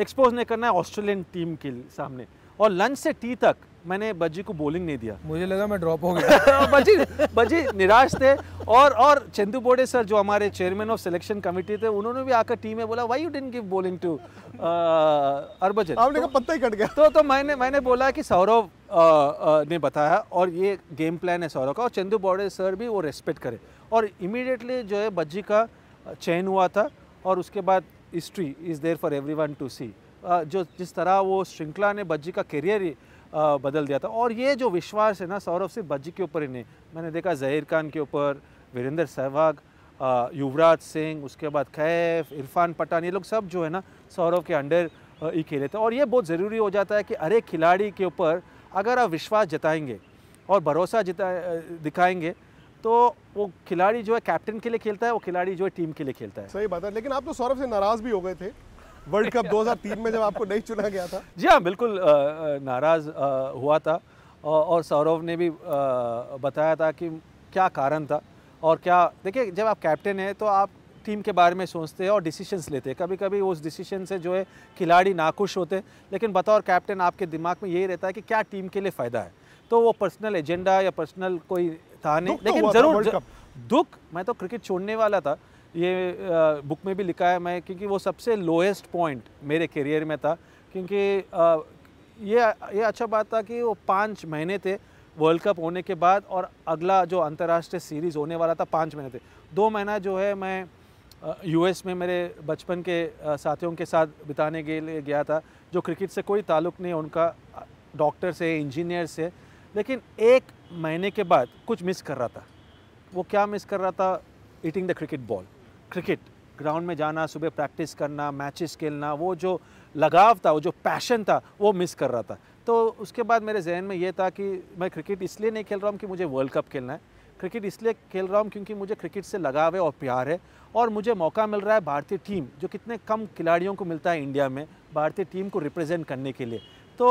[SPEAKER 1] एक्सपोज नहीं करना है ऑस्ट्रेलियन टीम के सामने और लंच से टी तक मैंने बज्जी को बॉलिंग नहीं दिया मुझे लगा मैं ड्रॉप हो गया बज्जी बज्जी निराश थे और और चंदू बोडे सर जो हमारे चेयरमैन ऑफ सिलेक्शन कमेटी थे उन्होंने भी आकर टीम में बोला why you didn't give bowling to अरबजन आपने का पत्ता ही कट गया तो तो मैंने मैंने बोला कि सौरव uh, uh, ने बताया और ये गेम प्लान है सौरव का और चंदू बोडे सर भी वो रेस्पेक्ट करे और इमीडिएटली जो है बज्जी का uh, चयन हुआ था और उसके बाद history is there for every to see जो जिस तरह वो श्रृंखला ने बज्जी का करियर बदल दिया था और ये जो विश्वास है ना सौरभ सिंह बज्जी के ऊपर ही नहीं मैंने देखा जहीर खान के ऊपर वीरेंद्र सहवाग युवराज सिंह उसके बाद कैफ इरफान पठान ये लोग सब जो है ना सौरभ के अंडर ही खेले थे और ये बहुत ज़रूरी हो जाता है कि अरे खिलाड़ी के ऊपर अगर आप विश्वास जताएंगे और भरोसा जिता दिखाएंगे
[SPEAKER 2] तो वो खिलाड़ी जो है कैप्टन के लिए खेलता है वो खिलाड़ी जो है टीम के लिए खेलता है सही बात है लेकिन आप तो सौरभ से नाराज़ भी हो गए थे वर्ल्ड कप 2003 में जब आपको नहीं चुना गया था
[SPEAKER 1] जी हाँ बिल्कुल नाराज़ हुआ था और सौरव ने भी बताया था कि क्या कारण था और क्या देखिए जब आप कैप्टन हैं तो आप टीम के बारे में सोचते हैं और डिसीशंस लेते हैं कभी कभी उस डिसीशन से जो है खिलाड़ी नाखुश होते लेकिन बतौर कैप्टन आपके दिमाग में यही रहता है कि क्या टीम के लिए फ़ायदा है तो वो पर्सनल एजेंडा या पर्सनल कोई था नहीं तो लेकिन ज़रूर दुख मैं तो क्रिकेट छोड़ने वाला था ये बुक में भी लिखा है मैं क्योंकि वो सबसे लोएस्ट पॉइंट मेरे करियर में था क्योंकि ये ये अच्छा बात था कि वो पाँच महीने थे वर्ल्ड कप होने के बाद और अगला जो अंतर्राष्ट्रीय सीरीज़ होने वाला था पाँच महीने थे दो महीना जो है मैं यूएस में मेरे बचपन के साथियों के साथ बिताने के लिए गया था जो क्रिकेट से कोई ताल्लुक नहीं उनका डॉक्टर से इंजीनियर से लेकिन एक महीने के बाद कुछ मिस कर रहा था वो क्या मिस कर रहा था eating the cricket ball cricket ground में जाना सुबह प्रैक्टिस करना मैचेस खेलना वो जो लगाव था वो जो पैशन था वो मिस कर रहा था तो उसके बाद मेरे जहन में ये था कि मैं क्रिकेट इसलिए नहीं खेल रहा हूँ कि मुझे वर्ल्ड कप खेलना है क्रिकेट इसलिए खेल रहा हूँ क्योंकि मुझे क्रिकेट से लगाव है और प्यार है और मुझे मौका मिल रहा है भारतीय टीम जो कितने कम खिलाड़ियों को मिलता है इंडिया में भारतीय टीम को रिप्रेजेंट करने के लिए तो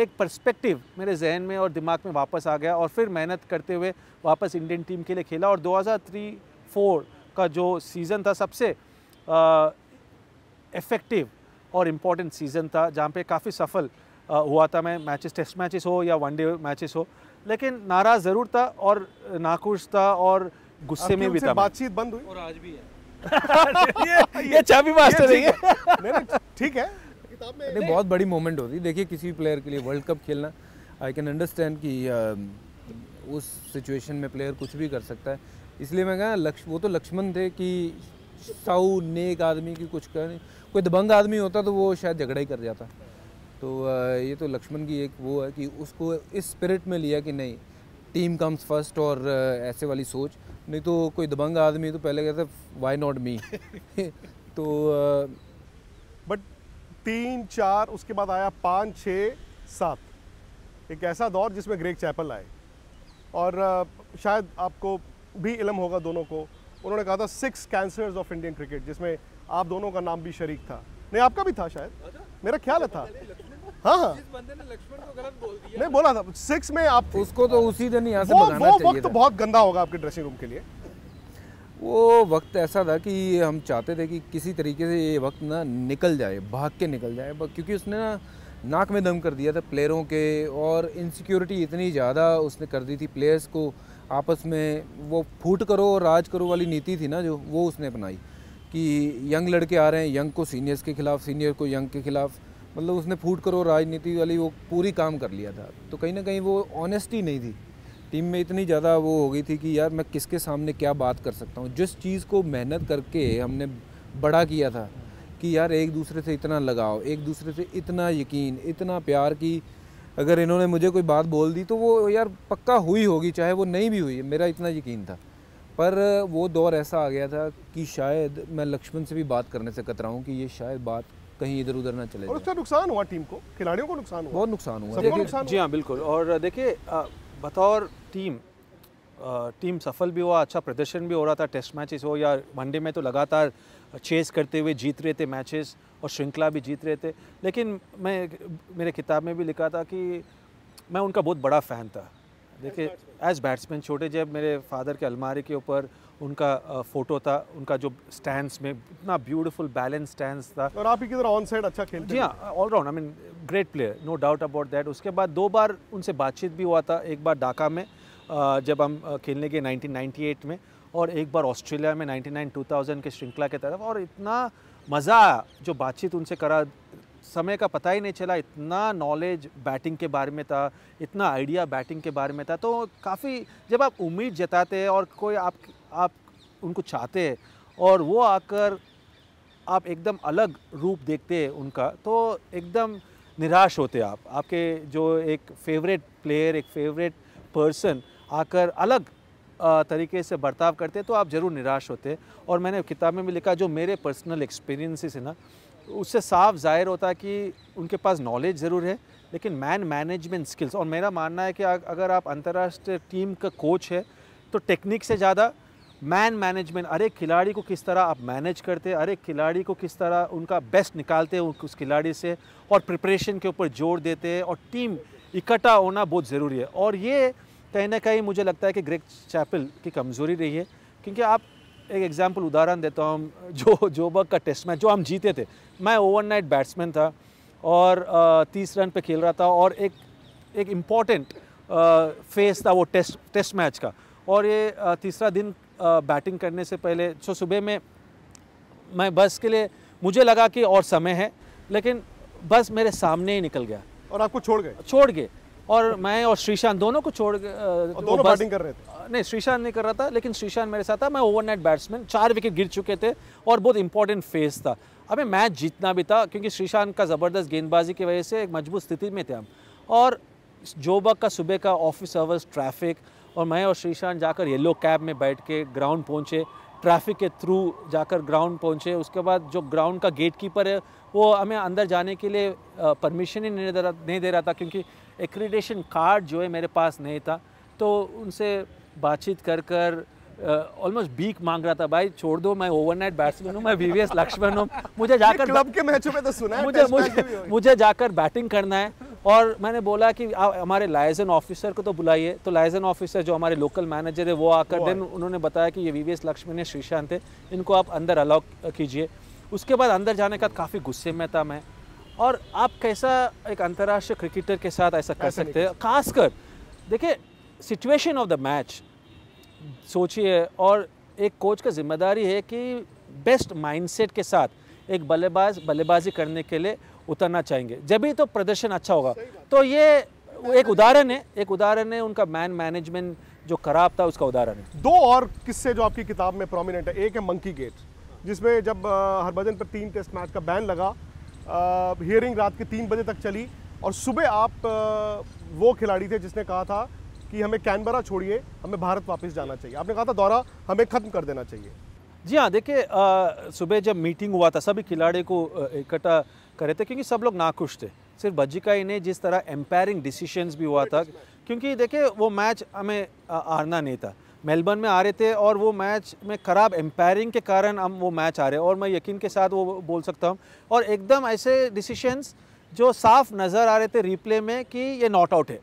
[SPEAKER 1] एक पर्सपेक्टिव मेरे जहन में और दिमाग में वापस आ गया और फिर मेहनत करते हुए वापस इंडियन टीम के लिए खेला और दो फोर का जो सीज़न था सबसे इफ़ेक्टिव और इम्पॉर्टेंट सीज़न था जहाँ पे काफ़ी सफल आ, हुआ था मैं मैचेस टेस्ट मैचेस हो या वनडे मैचेस हो लेकिन नाराज ज़रूर था और
[SPEAKER 3] नाखुश था और गुस्से में भी था
[SPEAKER 2] बातचीत बंद हुई और आज भी है
[SPEAKER 3] ये ये चाबी मास्टर है ठीक है नहीं बहुत बड़ी मोमेंट होती है देखिए किसी भी प्लेयर के लिए वर्ल्ड कप खेलना आई कैन अंडरस्टैंड कि उस सिचुएशन में प्लेयर कुछ भी कर सकता है इसलिए मैं कहा लक्ष वो तो लक्ष्मण थे कि साऊ नेक आदमी की कुछ कर कोई दबंग आदमी होता तो वो शायद झगड़ा ही कर जाता तो ये तो लक्ष्मण की एक वो है कि उसको इस स्पिरिट में लिया कि नहीं टीम कम्स फर्स्ट और ऐसे वाली सोच नहीं तो कोई दबंग आदमी तो पहले कहते वाई नॉट मी तो बट तीन चार उसके बाद आया पाँच छः
[SPEAKER 2] सात एक ऐसा दौर जिसमें ग्रेग चैपल आए और शायद आपको भी इलम होगा दोनों को उन्होंने कहा था six cancers of Indian cricket जिसमें आप दोनों का नाम भी शरीक था नहीं आपका भी था शायद अच्छा। मेरा ख्याल था हाँ हाँ
[SPEAKER 3] नहीं बोला था सिक्स में आप उसको तो उसी दिन यहाँ से वो, वक्त तो बहुत गंदा होगा आपके ड्रेसिंग रूम के लिए वो वक्त ऐसा था कि हम चाहते थे कि किसी तरीके से ये वक्त ना निकल जाए भाग के निकल जाए क्योंकि उसने ना नाक में दम कर दिया था प्लेयरों के और इनसिक्योरिटी इतनी ज़्यादा उसने कर दी थी प्लेयर्स को आपस में वो फूट करो और राज करो वाली नीति थी ना जो वो उसने अपनाई कि यंग लड़के आ रहे हैं यंग को सीनियर्स के खिलाफ सीनियर को यंग के खिलाफ मतलब उसने फूट करो राजनीति वाली वो पूरी काम कर लिया था तो कहीं ना कहीं वो ऑनेस्टी नहीं थी टीम में इतनी ज़्यादा वो हो गई थी कि यार मैं किसके सामने क्या बात कर सकता हूँ जिस चीज़ को मेहनत करके हमने बड़ा किया था कि यार एक दूसरे से इतना लगाव एक दूसरे से इतना यकीन इतना प्यार कि अगर इन्होंने मुझे कोई बात बोल दी तो वो यार पक्का हुई होगी चाहे वो नहीं भी हुई मेरा इतना यकीन था पर वो दौर ऐसा आ गया था कि शायद मैं लक्ष्मण से भी बात करने से कतरा हूँ कि ये शायद बात कहीं इधर उधर ना चले और
[SPEAKER 2] उसका नुकसान हुआ टीम को खिलाड़ियों को नुकसान
[SPEAKER 3] हुआ बहुत नुकसान हुआ देखिए जी हाँ बिल्कुल और देखिए बतौर टीम
[SPEAKER 1] टीम सफल भी हुआ अच्छा प्रदर्शन भी हो रहा था टेस्ट मैचेस हो या वनडे में तो लगातार चेस करते हुए जीत रहे थे मैचेस और श्रृंखला भी जीत रहे थे लेकिन मैं मेरे किताब में भी लिखा था कि मैं उनका बहुत बड़ा फ़ैन था देखिए एज बैट्समैन छोटे जब मेरे फादर के अलमारी के ऊपर उनका फोटो था उनका जो स्टैंड में इतना ब्यूटीफुल बैलेंस स्टैंड था और आप ही ऑन साइड अच्छा खेलते जी हाँ all round I mean great player no doubt about that उसके बाद दो बार उनसे बातचीत भी हुआ था एक बार ढाका में जब हम खेलने गए 1998 में और एक बार ऑस्ट्रेलिया में 99 2000 के श्रृंखला के तरफ और इतना मज़ा जो बातचीत उनसे करा समय का पता ही नहीं चला इतना नॉलेज बैटिंग के बारे में था इतना आइडिया बैटिंग के बारे में था तो काफ़ी जब आप उम्मीद जताते हैं और कोई आप आप उनको चाहते हैं और वो आकर आप एकदम अलग रूप देखते हैं उनका तो एकदम निराश होते आप आपके जो एक फेवरेट प्लेयर एक फेवरेट पर्सन आकर अलग तरीके से बर्ताव करते तो आप ज़रूर निराश होते और मैंने किताब में भी लिखा जो मेरे पर्सनल एक्सपीरियंसिस है ना उससे साफ जाहिर होता है कि उनके पास नॉलेज ज़रूर है लेकिन मैन मैनेजमेंट स्किल्स और मेरा मानना है कि अगर आप अंतर्राष्ट्रीय टीम का कोच है तो टेक्निक से ज़्यादा मैन मैनेजमेंट अरे खिलाड़ी को किस तरह आप मैनेज करते हैं अरे खिलाड़ी को किस तरह उनका बेस्ट निकालते हैं उस खिलाड़ी से और प्रिपरेशन के ऊपर जोर देते हैं और टीम इकट्ठा होना बहुत ज़रूरी है और ये कहीं ना कहीं मुझे लगता है कि ग्रेग चैपल की कमज़ोरी रही है क्योंकि आप एक एग्जाम्पल उदाहरण देता हूँ जो जोबर्ग का टेस्ट मैच जो हम जीते थे मैं ओवरनाइट बैट्समैन था और तीस रन पे खेल रहा था और एक एक इम्पॉर्टेंट फेस था वो टेस्ट टेस्ट मैच का और ये तीसरा दिन बैटिंग करने से पहले जो सुबह में मैं बस के लिए मुझे लगा कि और समय है लेकिन बस मेरे सामने ही निकल गया और आपको छोड़ गए छोड़ गए और मैं और श्रीशांत दोनों को छोड़ दोनों बैटिंग कर रहे थे नहीं श्रीशांत नहीं कर रहा था लेकिन श्रीशांत मेरे साथ था मैं ओवरनाइट बैट्समैन चार विकेट गिर चुके थे और बहुत इंपॉर्टेंट फेज था अभी मैच जीतना भी था क्योंकि श्रीशांत का ज़बरदस्त गेंदबाजी की वजह से एक मजबूत स्थिति में थे हम और जोबा का सुबह का ऑफिस आवर्स ट्रैफिक और मैं और श्रीशांत जाकर येलो कैब में बैठ के ग्राउंड पहुँचे ट्रैफिक के थ्रू जाकर ग्राउंड पहुँचे उसके बाद जो ग्राउंड का गेट कीपर है वो हमें अंदर जाने के लिए परमिशन ही नहीं दे नहीं दे रहा था क्योंकि एक्रीडेशन कार्ड जो है मेरे पास नहीं था तो उनसे बातचीत कर कर ऑलमोस्ट बीक मांग रहा था भाई छोड़ दो मैं ओवरनाइट बैट्समैन हूँ मैं वीवीएस लक्ष्मण हूँ मुझे जाकर क्लब के
[SPEAKER 2] मैचों में तो सुना है मुझे मुझे,
[SPEAKER 1] मुझे जाकर बैटिंग करना है और मैंने बोला कि आ, हमारे लाइजन ऑफिसर को तो बुलाइए तो लाइजन ऑफिसर जो हमारे लोकल मैनेजर है वो आकर देन उन्होंने बताया कि ये वीवीएस लक्ष्मण है श्रीशांत है इनको आप अंदर अलाउ कीजिए उसके बाद अंदर जाने का काफ़ी गुस्से में था मैं और आप कैसा एक अंतर्राष्ट्रीय क्रिकेटर के साथ ऐसा कर सकते हैं खासकर देखिए सिचुएशन ऑफ द मैच सोचिए और एक कोच का जिम्मेदारी है कि बेस्ट माइंडसेट के साथ एक बल्लेबाज बल्लेबाजी करने के लिए उतरना चाहेंगे जब ही तो प्रदर्शन अच्छा होगा
[SPEAKER 2] तो ये एक उदाहरण है एक उदाहरण है उनका मैन मैनेजमेंट जो खराब था उसका उदाहरण है दो और किस्से जो आपकी किताब में प्रोमिनेंट है एक है मंकी गेट जिसमें जब हरभजन पर तीन टेस्ट मैच का बैन लगा हियरिंग रात के तीन बजे तक चली और सुबह आप वो खिलाड़ी थे जिसने कहा था कि हमें कैनबरा छोड़िए हमें भारत वापस जाना चाहिए आपने कहा था दौरा हमें ख़त्म कर देना चाहिए
[SPEAKER 1] जी हाँ देखिए सुबह जब मीटिंग हुआ था सभी खिलाड़ी को इकट्ठा करे थे क्योंकि सब लोग नाखुश थे सिर्फ भज्जिका ही नहीं जिस तरह एम्पायरिंग डिसीशंस भी हुआ था क्योंकि देखिए वो मैच हमें हारना नहीं था मेलबर्न में आ रहे थे और वो मैच में ख़राब एम्पायरिंग के कारण हम वो मैच आ रहे और मैं यकीन के साथ वो बोल सकता हूँ और एकदम ऐसे डिसीशंस जो साफ नज़र आ रहे थे रिप्ले में कि ये नॉट आउट है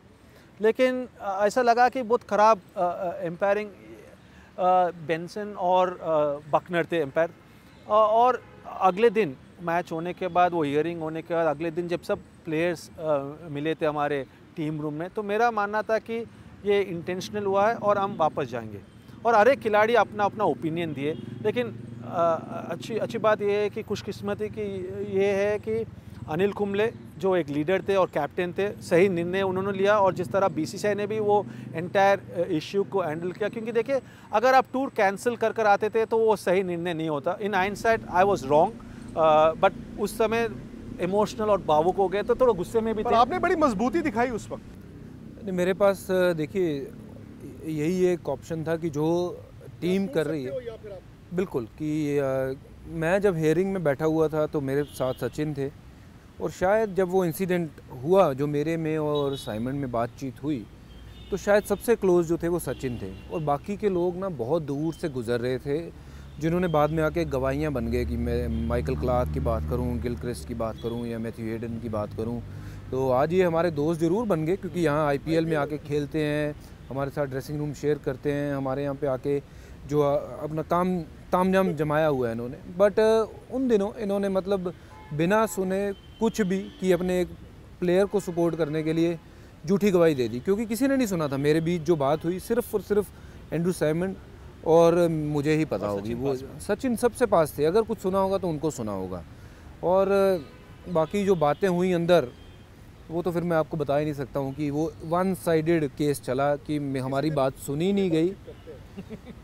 [SPEAKER 1] लेकिन ऐसा लगा कि बहुत ख़राब एम्पायरिंग बेंसन और बकनर थे एम्पायर और अगले दिन मैच होने के बाद वो हियरिंग होने के बाद अगले दिन जब सब प्लेयर्स मिले थे हमारे टीम रूम में तो मेरा मानना था कि ये इंटेंशनल हुआ है और हम वापस जाएंगे और हर एक खिलाड़ी अपना अपना ओपिनियन दिए लेकिन आ, अच्छी अच्छी बात यह है कि खुशकस्मती की ये है कि अनिल कुंबले जो एक लीडर थे और कैप्टन थे सही निर्णय उन्होंने लिया और जिस तरह बीसीसीआई ने भी वो एंटायर इश्यू को हैंडल किया क्योंकि देखिए अगर आप टूर कैंसिल कर कर आते थे तो वो सही निर्णय नहीं होता in hindsight I was wrong but उस समय इमोशनल और भावुक हो गए तो थोड़ा गुस्से में भी थे आपने बड़ी
[SPEAKER 3] मजबूती दिखाई उस वक्त नहीं मेरे पास देखिए यही एक ऑप्शन था कि जो टीम कर रही है बिल्कुल कि मैं जब हेयरिंग में बैठा हुआ था तो मेरे साथ सचिन थे और शायद जब वो इंसिडेंट हुआ जो मेरे में और साइमन में बातचीत हुई तो शायद सबसे क्लोज़ जो थे वो सचिन थे और बाकी के लोग ना बहुत दूर से गुजर रहे थे जिन्होंने बाद में आके गवाहियाँ बन गए कि मैं माइकल क्लार्क की बात करूँ गिल क्रिस्ट की बात करूँ या मैथ्यू हेडन की बात करूँ तो आज ये हमारे दोस्त ज़रूर बन गए क्योंकि यहाँ आई में आके खेलते हैं हमारे साथ ड्रेसिंग रूम शेयर करते हैं हमारे यहाँ पे आके जो अपना काम ताम जाम जमाया हुआ है इन्होंने बट उन दिनों इन्होंने मतलब बिना सुने कुछ भी कि अपने एक प्लेयर को सपोर्ट करने के लिए झूठी गवाही दे दी क्योंकि किसी ने नहीं सुना था मेरे बीच जो बात हुई सिर्फ और सिर्फ एंड्रू सैमन और मुझे ही पता होगी वो सचिन सबसे पास थे अगर कुछ सुना होगा तो उनको सुना होगा और बाकी जो बातें हुई अंदर वो तो फिर मैं आपको बता ही नहीं सकता हूँ कि वो वन साइडेड केस चला कि हमारी बात सुनी नहीं गई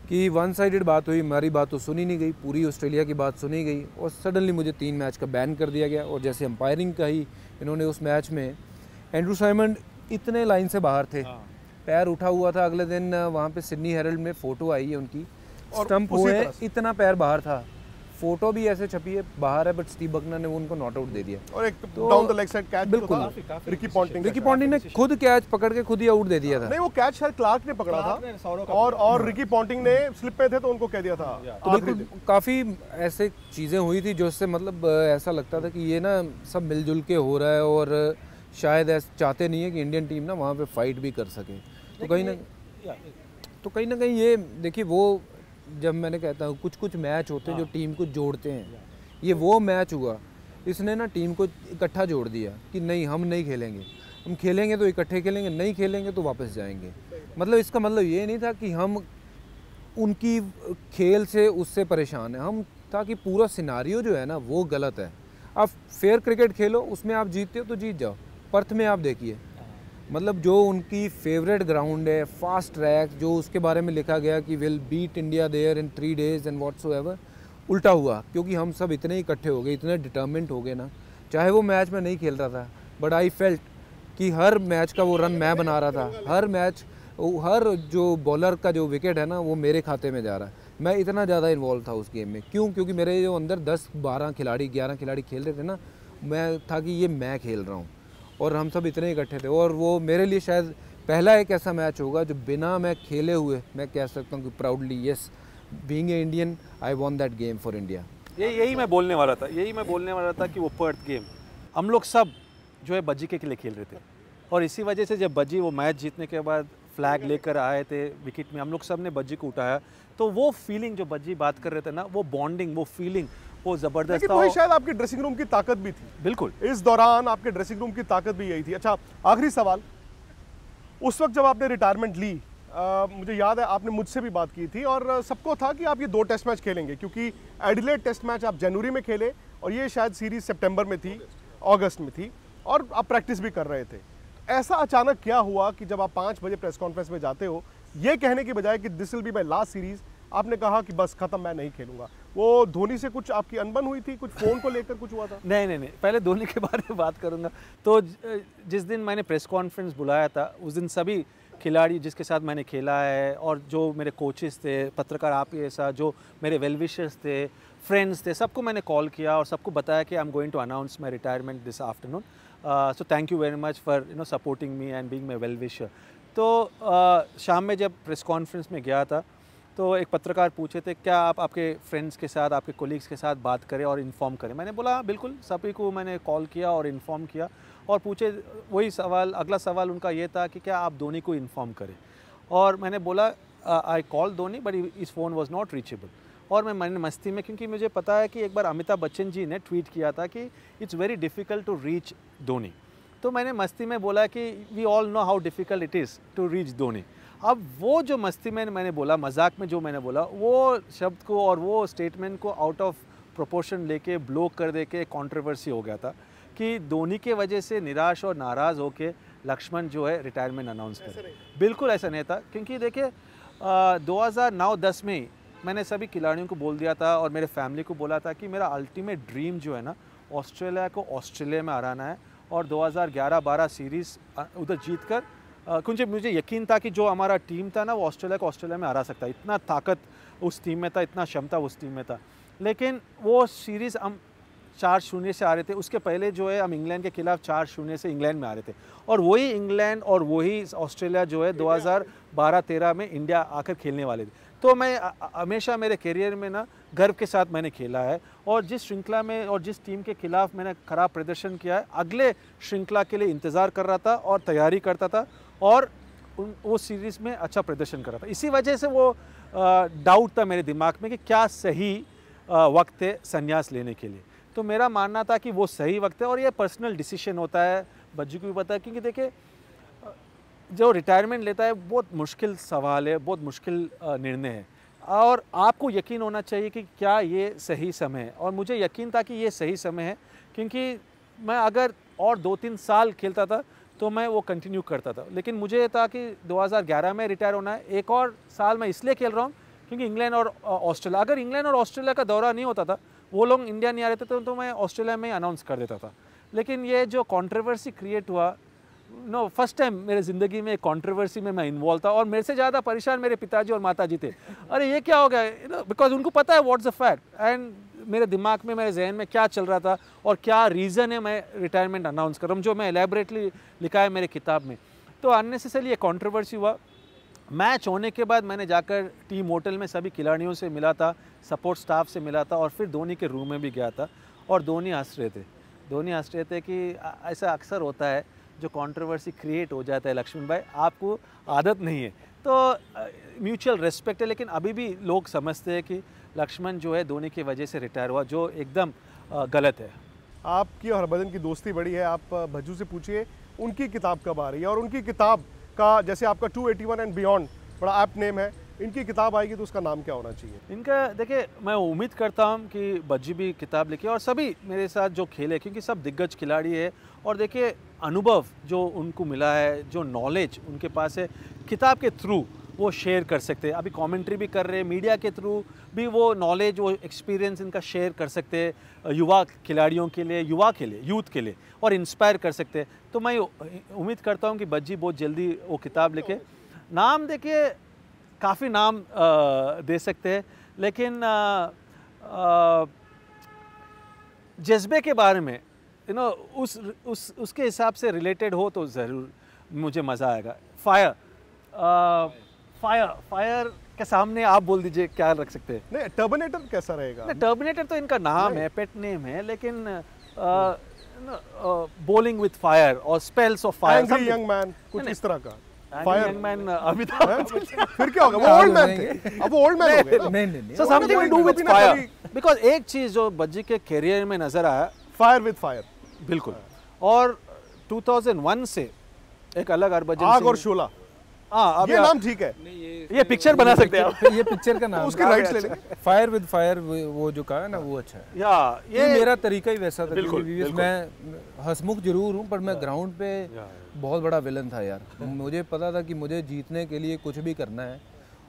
[SPEAKER 3] कि वन साइडेड बात हुई हमारी बात तो सुनी नहीं गई पूरी ऑस्ट्रेलिया की बात सुनी गई और सडनली मुझे तीन मैच का बैन कर दिया गया और जैसे अंपायरिंग का ही इन्होंने उस मैच में एंड्रू साइमन इतने लाइन से बाहर थे हाँ। पैर उठा हुआ था अगले दिन वहाँ पे सिडनी हेरल्ड में फ़ोटो आई है उनकी
[SPEAKER 2] स्टंप हुए
[SPEAKER 3] इतना पैर बाहर था फोटो भी ऐसे छपी है बाहर है बट स्टीव बकनर ने वो उनको नॉट आउट दे दिया और एक down the leg side catch बिल्कुल रिकी पॉन्टिंग रिकी पॉन्टिंग ने खुद कैच पकड़ के खुद ही आउट दे दिया था नहीं
[SPEAKER 2] वो कैच शायद क्लार्क ने पकड़ा था और और रिकी पॉन्टिंग ने स्लिप पे थे तो उनको कह दिया था तो बिल्कुल
[SPEAKER 3] काफी ऐसे चीजें हुई थी जो इससे मतलब ऐसा लगता था कि ये ना सब मिलजुल के हो रहा है और शायद ऐसे चाहते नहीं है कि इंडियन टीम ना वहाँ पे फाइट भी कर सके तो कहीं ना तो कहीं ना कहीं ये देखिए वो जब मैंने कहता हूँ कुछ कुछ मैच होते हैं जो टीम हाँ। को जोड़ते हैं ये वो मैच हुआ इसने ना टीम को इकट्ठा जोड़ दिया कि नहीं हम नहीं खेलेंगे हम खेलेंगे तो इकट्ठे खेलेंगे नहीं खेलेंगे तो वापस जाएंगे मतलब इसका मतलब ये नहीं था कि हम उनकी खेल से उससे परेशान हैं हम था कि पूरा सिनारियो जो है ना वो गलत है आप फेयर क्रिकेट खेलो उसमें आप जीतते हो तो जीत जाओ पर्थ में आप देखिए मतलब जो उनकी फेवरेट ग्राउंड है फास्ट ट्रैक जो उसके बारे में लिखा गया कि will beat India there in three days and whatever उल्टा हुआ क्योंकि हम सब इतने इकट्ठे हो गए इतने डिटर्मेंट हो गए ना चाहे वो मैच में नहीं खेल रहा था बट आई फेल्ट कि हर मैच का वो रन मैं बना रहा था हर मैच हर जो बॉलर का जो विकेट है ना वो मेरे खाते में जा रहा है मैं इतना ज़्यादा इन्वॉल्व था उस गेम में क्यों क्योंकि मेरे जो अंदर दस बारह खिलाड़ी ग्यारह खिलाड़ी खेल रहे थे ना मैं था कि ये मैं खेल रहा हूँ और हम सब इतने इकट्ठे थे और वो मेरे लिए शायद पहला एक ऐसा मैच होगा जो बिना मैं खेले हुए मैं कह सकता हूँ कि proudly yes being a Indian I won that game for India
[SPEAKER 1] ये यही मैं बोलने वाला था यही मैं बोलने वाला था कि वो पर्थ गेम हम लोग सब जो है बजी के लिए खेल रहे थे और इसी वजह से जब बजी वो मैच जीतने के बाद फ्लैग लेकर आए थे विकेट में हम लोग सब ने बज्जी को उठाया तो वो फीलिंग जो बज्जी बात कर रहे थे ना वो बॉन्डिंग वो फीलिंग वो ज़बरदस्त था शायद
[SPEAKER 2] आपके ड्रेसिंग रूम की ताकत भी थी बिल्कुल इस दौरान आपके ड्रेसिंग रूम की ताकत भी यही थी अच्छा आखिरी सवाल उस वक्त जब आपने रिटायरमेंट ली आ, मुझे याद है आपने मुझसे भी बात की थी और सबको था कि आप ये दो टेस्ट मैच खेलेंगे क्योंकि एडिलेट टेस्ट मैच आप जनवरी में खेले और ये शायद सीरीज सितंबर में थी अगस्त में थी और आप प्रैक्टिस भी कर रहे थे ऐसा अचानक क्या हुआ कि जब आप पाँच बजे प्रेस कॉन्फ्रेंस में जाते हो ये कहने की बजाय कि this will be my last series आपने कहा कि बस खत्म मैं नहीं खेलूंगा वो धोनी से कुछ आपकी अनबन हुई थी कुछ फ़ोन को लेकर कुछ हुआ था नहीं नहीं नहीं पहले धोनी के बारे में बात करूंगा तो जिस दिन
[SPEAKER 1] मैंने प्रेस कॉन्फ्रेंस बुलाया था उस दिन सभी खिलाड़ी जिसके साथ मैंने खेला है और जो मेरे कोचेस थे पत्रकार आप ऐसा जो मेरे वेलविशर्स थे फ्रेंड्स थे सबको मैंने कॉल किया और सबको बताया कि I am going to announce my retirement this afternoon so thank you very much for you know supporting me and being my well wisher तो uh, शाम में जब प्रेस कॉन्फ्रेंस में गया था तो एक पत्रकार पूछे थे क्या आप आपके फ्रेंड्स के साथ आपके कोलिग्स के साथ बात करें और इन्फॉर्म करें मैंने बोला बिल्कुल सभी को मैंने कॉल किया और इन्फॉर्म किया और पूछे वही सवाल अगला सवाल उनका ये था कि क्या आप धोनी को इन्फॉर्म करें और मैंने बोला आई कॉल धोनी बट इस फ़ोन वॉज़ नॉट रीचेबल और मैं मैंने मस्ती में क्योंकि मुझे पता है कि एक बार अमिताभ बच्चन जी ने ट्वीट किया था कि it's very difficult to reach Dhoni तो मैंने मस्ती में बोला कि we all know how difficult it is to reach Dhoni अब वो जो मस्ती में मैंने बोला मजाक में जो मैंने बोला वो शब्द को और वो स्टेटमेंट को आउट ऑफ प्रोपोर्शन लेके ब्लो कर दे के कॉन्ट्रोवर्सी हो गया था कि धोनी के वजह से निराश और नाराज़ होके लक्ष्मण जो है रिटायरमेंट अनाउंस करें बिल्कुल ऐसा नहीं था क्योंकि देखिए 2009-10 में मैंने सभी खिलाड़ियों को बोल दिया था और मेरे फैमिली को बोला था कि मेरा अल्टीमेट ड्रीम जो है ना ऑस्ट्रेलिया को ऑस्ट्रेलिया में हराना है और 2011-12 सीरीज़ उधर जीत कर क्योंकि मुझे यकीन था कि जो हमारा टीम था ना वो ऑस्ट्रेलिया को ऑस्ट्रेलिया में हरा सकता इतना ताकत उस टीम में था इतना क्षमता उस टीम में था लेकिन वो सीरीज़ हम चार शून्य से आ रहे थे उसके पहले जो है हम इंग्लैंड के खिलाफ चार शून्य से इंग्लैंड में आ रहे थे और वही इंग्लैंड और वही ऑस्ट्रेलिया जो है 2012-13 में इंडिया आकर खेलने वाले थे तो मैं हमेशा मेरे करियर में ना गर्व के साथ मैंने खेला है और जिस श्रृंखला में और जिस टीम के खिलाफ मैंने खराब प्रदर्शन किया है अगले श्रृंखला के लिए इंतज़ार कर रहा था और तैयारी करता था और उन वो सीरीज़ में अच्छा प्रदर्शन करा था इसी वजह से वो डाउट था मेरे दिमाग में कि क्या सही वक्त है संन्यास लेने के लिए तो मेरा मानना था कि वो सही वक्त है और ये पर्सनल डिसीशन होता है बज्जू को भी पता है क्योंकि देखिए जो रिटायरमेंट लेता है बहुत मुश्किल सवाल है बहुत मुश्किल निर्णय है और आपको यकीन होना चाहिए कि क्या ये सही समय है और मुझे यकीन था कि ये सही समय है क्योंकि मैं अगर और दो तीन साल खेलता था तो मैं वो कंटिन्यू करता था लेकिन मुझे था कि 2011 में रिटायर होना है एक और साल मैं इसलिए खेल रहा हूँ क्योंकि इंग्लैंड और ऑस्ट्रेलिया अगर इंग्लैंड और ऑस्ट्रेलिया का दौरा नहीं होता था वो लोग इंडिया नहीं आ रहे थे तो, तो मैं ऑस्ट्रेलिया में अनाउंस कर देता था लेकिन ये जो कॉन्ट्रोवर्सी क्रिएट हुआ नो फर्स्ट टाइम मेरे ज़िंदगी में कॉन्ट्रवर्सी में मैं इन्वॉल्व था और मेरे से ज़्यादा परेशान मेरे पिताजी और माता थे अरे ये क्या हो गया बिकॉज उनको पता है व्हाट्स अ फैक्ट एंड मेरे दिमाग में मेरे जहन में क्या चल रहा था और क्या रीज़न है मैं रिटायरमेंट अनाउंस कर रहा हूँ जो मैं एलेबरेटली लिखा है मेरे किताब में तो अननेसेसरी ये कॉन्ट्रोवर्सी हुआ मैच होने के बाद मैंने जाकर टीम होटल में सभी खिलाड़ियों से मिला था सपोर्ट स्टाफ से मिला था और फिर धोनी के रूम में भी गया था और धोनी हंस रहे थे धोनी हंस रहे थे कि ऐसा अक्सर होता है जो कंट्रोवर्सी क्रिएट हो जाता है लक्ष्मण भाई आपको आदत नहीं है तो म्यूचुअल रेस्पेक्ट है लेकिन अभी भी लोग समझते हैं कि लक्ष्मण जो है धोनी की वजह से रिटायर हुआ जो एकदम गलत है
[SPEAKER 2] आपकी और हरभजन की दोस्ती बड़ी है आप भज्जू से पूछिए उनकी किताब कब आ रही है और उनकी किताब का जैसे आपका 281 एंड बियॉन्ड बड़ा ऐप नेम है इनकी किताब आएगी तो उसका नाम क्या होना चाहिए
[SPEAKER 1] इनका देखिए मैं उम्मीद करता हूँ कि भज्जी भी किताब लिखे और सभी मेरे साथ जो खेले क्योंकि सब दिग्गज खिलाड़ी है और देखिए अनुभव जो उनको मिला है जो नॉलेज उनके पास है किताब के थ्रू वो शेयर कर सकते हैं अभी कमेंट्री भी कर रहे हैं मीडिया के थ्रू भी वो नॉलेज वो एक्सपीरियंस इनका शेयर कर सकते हैं युवा खिलाड़ियों के लिए युवा के लिए यूथ के लिए और इंस्पायर कर सकते हैं तो मैं उम्मीद करता हूँ कि बज्जी बहुत जल्दी वो किताब लिखे नाम देखिए काफ़ी नाम दे सकते हैं लेकिन जज्बे के बारे में यू नो उस उस उसके हिसाब से रिलेटेड हो तो ज़रूर मुझे मज़ा आएगा फायर फायर फायर के सामने आप बोल दीजिए क्या रख सकते हैं
[SPEAKER 2] नहीं टर्बिनेटर कैसा रहेगा टर्बिनेटर तो इनका नाम है
[SPEAKER 1] पेट नेम है लेकिन बोलिंग विथ फायर और spells of fire young man कुछ इस तरह का अमिताभ तो- फिर क्या होगा वो ओल्ड मैन थे
[SPEAKER 2] अब वो ओल्ड मैन हो गए नहीं नहीं so something to do with fire
[SPEAKER 1] because एक चीज जो बज्जी के करियर में नजर आया फायर विद फायर बिल्कुल और 2001 से एक अलग अरबजन आग और शोला हाँ, ये नाम ठीक है ये पिक्चर बना सकते हैं
[SPEAKER 3] ये पिक्चर का नाम उसके राइट्स ले फायर विद फायर वो जो कहा है ना वो अच्छा है या ये मेरा तरीका ही वैसा था मैं हसमुख जरूर हूँ पर मैं ग्राउंड हाँ। पे बहुत बड़ा विलन था यार मुझे पता था कि मुझे जीतने के लिए कुछ भी करना है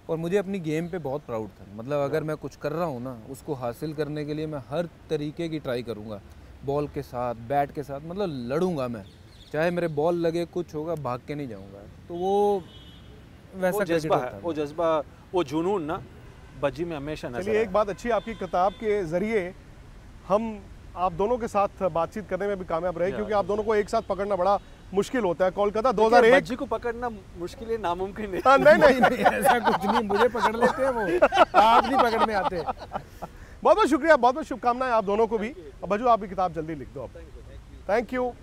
[SPEAKER 3] और मुझे अपनी गेम पे बहुत प्राउड था मतलब अगर मैं कुछ कर रहा हूँ ना उसको हासिल करने के लिए मैं हर तरीके की ट्राई करूँगा बॉल के साथ बैट के साथ मतलब लड़ूंगा मैं चाहे मेरे बॉल लगे कुछ होगा भाग के नहीं जाऊँगा तो वो वैसा जज्बा है
[SPEAKER 1] वो जज्बा वो जुनून ना में हमेशा नजर एक
[SPEAKER 2] बात अच्छी आपकी किताब के जरिए हम आप दोनों के साथ बातचीत करने में भी कामयाब रहे क्योंकि आप दोनों को एक साथ पकड़ना बड़ा मुश्किल होता है कोलकाता 2001 हजार
[SPEAKER 1] को पकड़ना मुश्किल है नामुमकिन है हाँ, नहीं नहीं, नहीं नहीं ऐसा कुछ नहीं मुझे पकड़ लेते हैं वो आप नहीं पकड़ने
[SPEAKER 2] आते बहुत बहुत शुक्रिया बहुत बहुत शुभकामनाएं आप दोनों को भी भजू आपकी किताब जल्दी लिख दो आप थैंक यू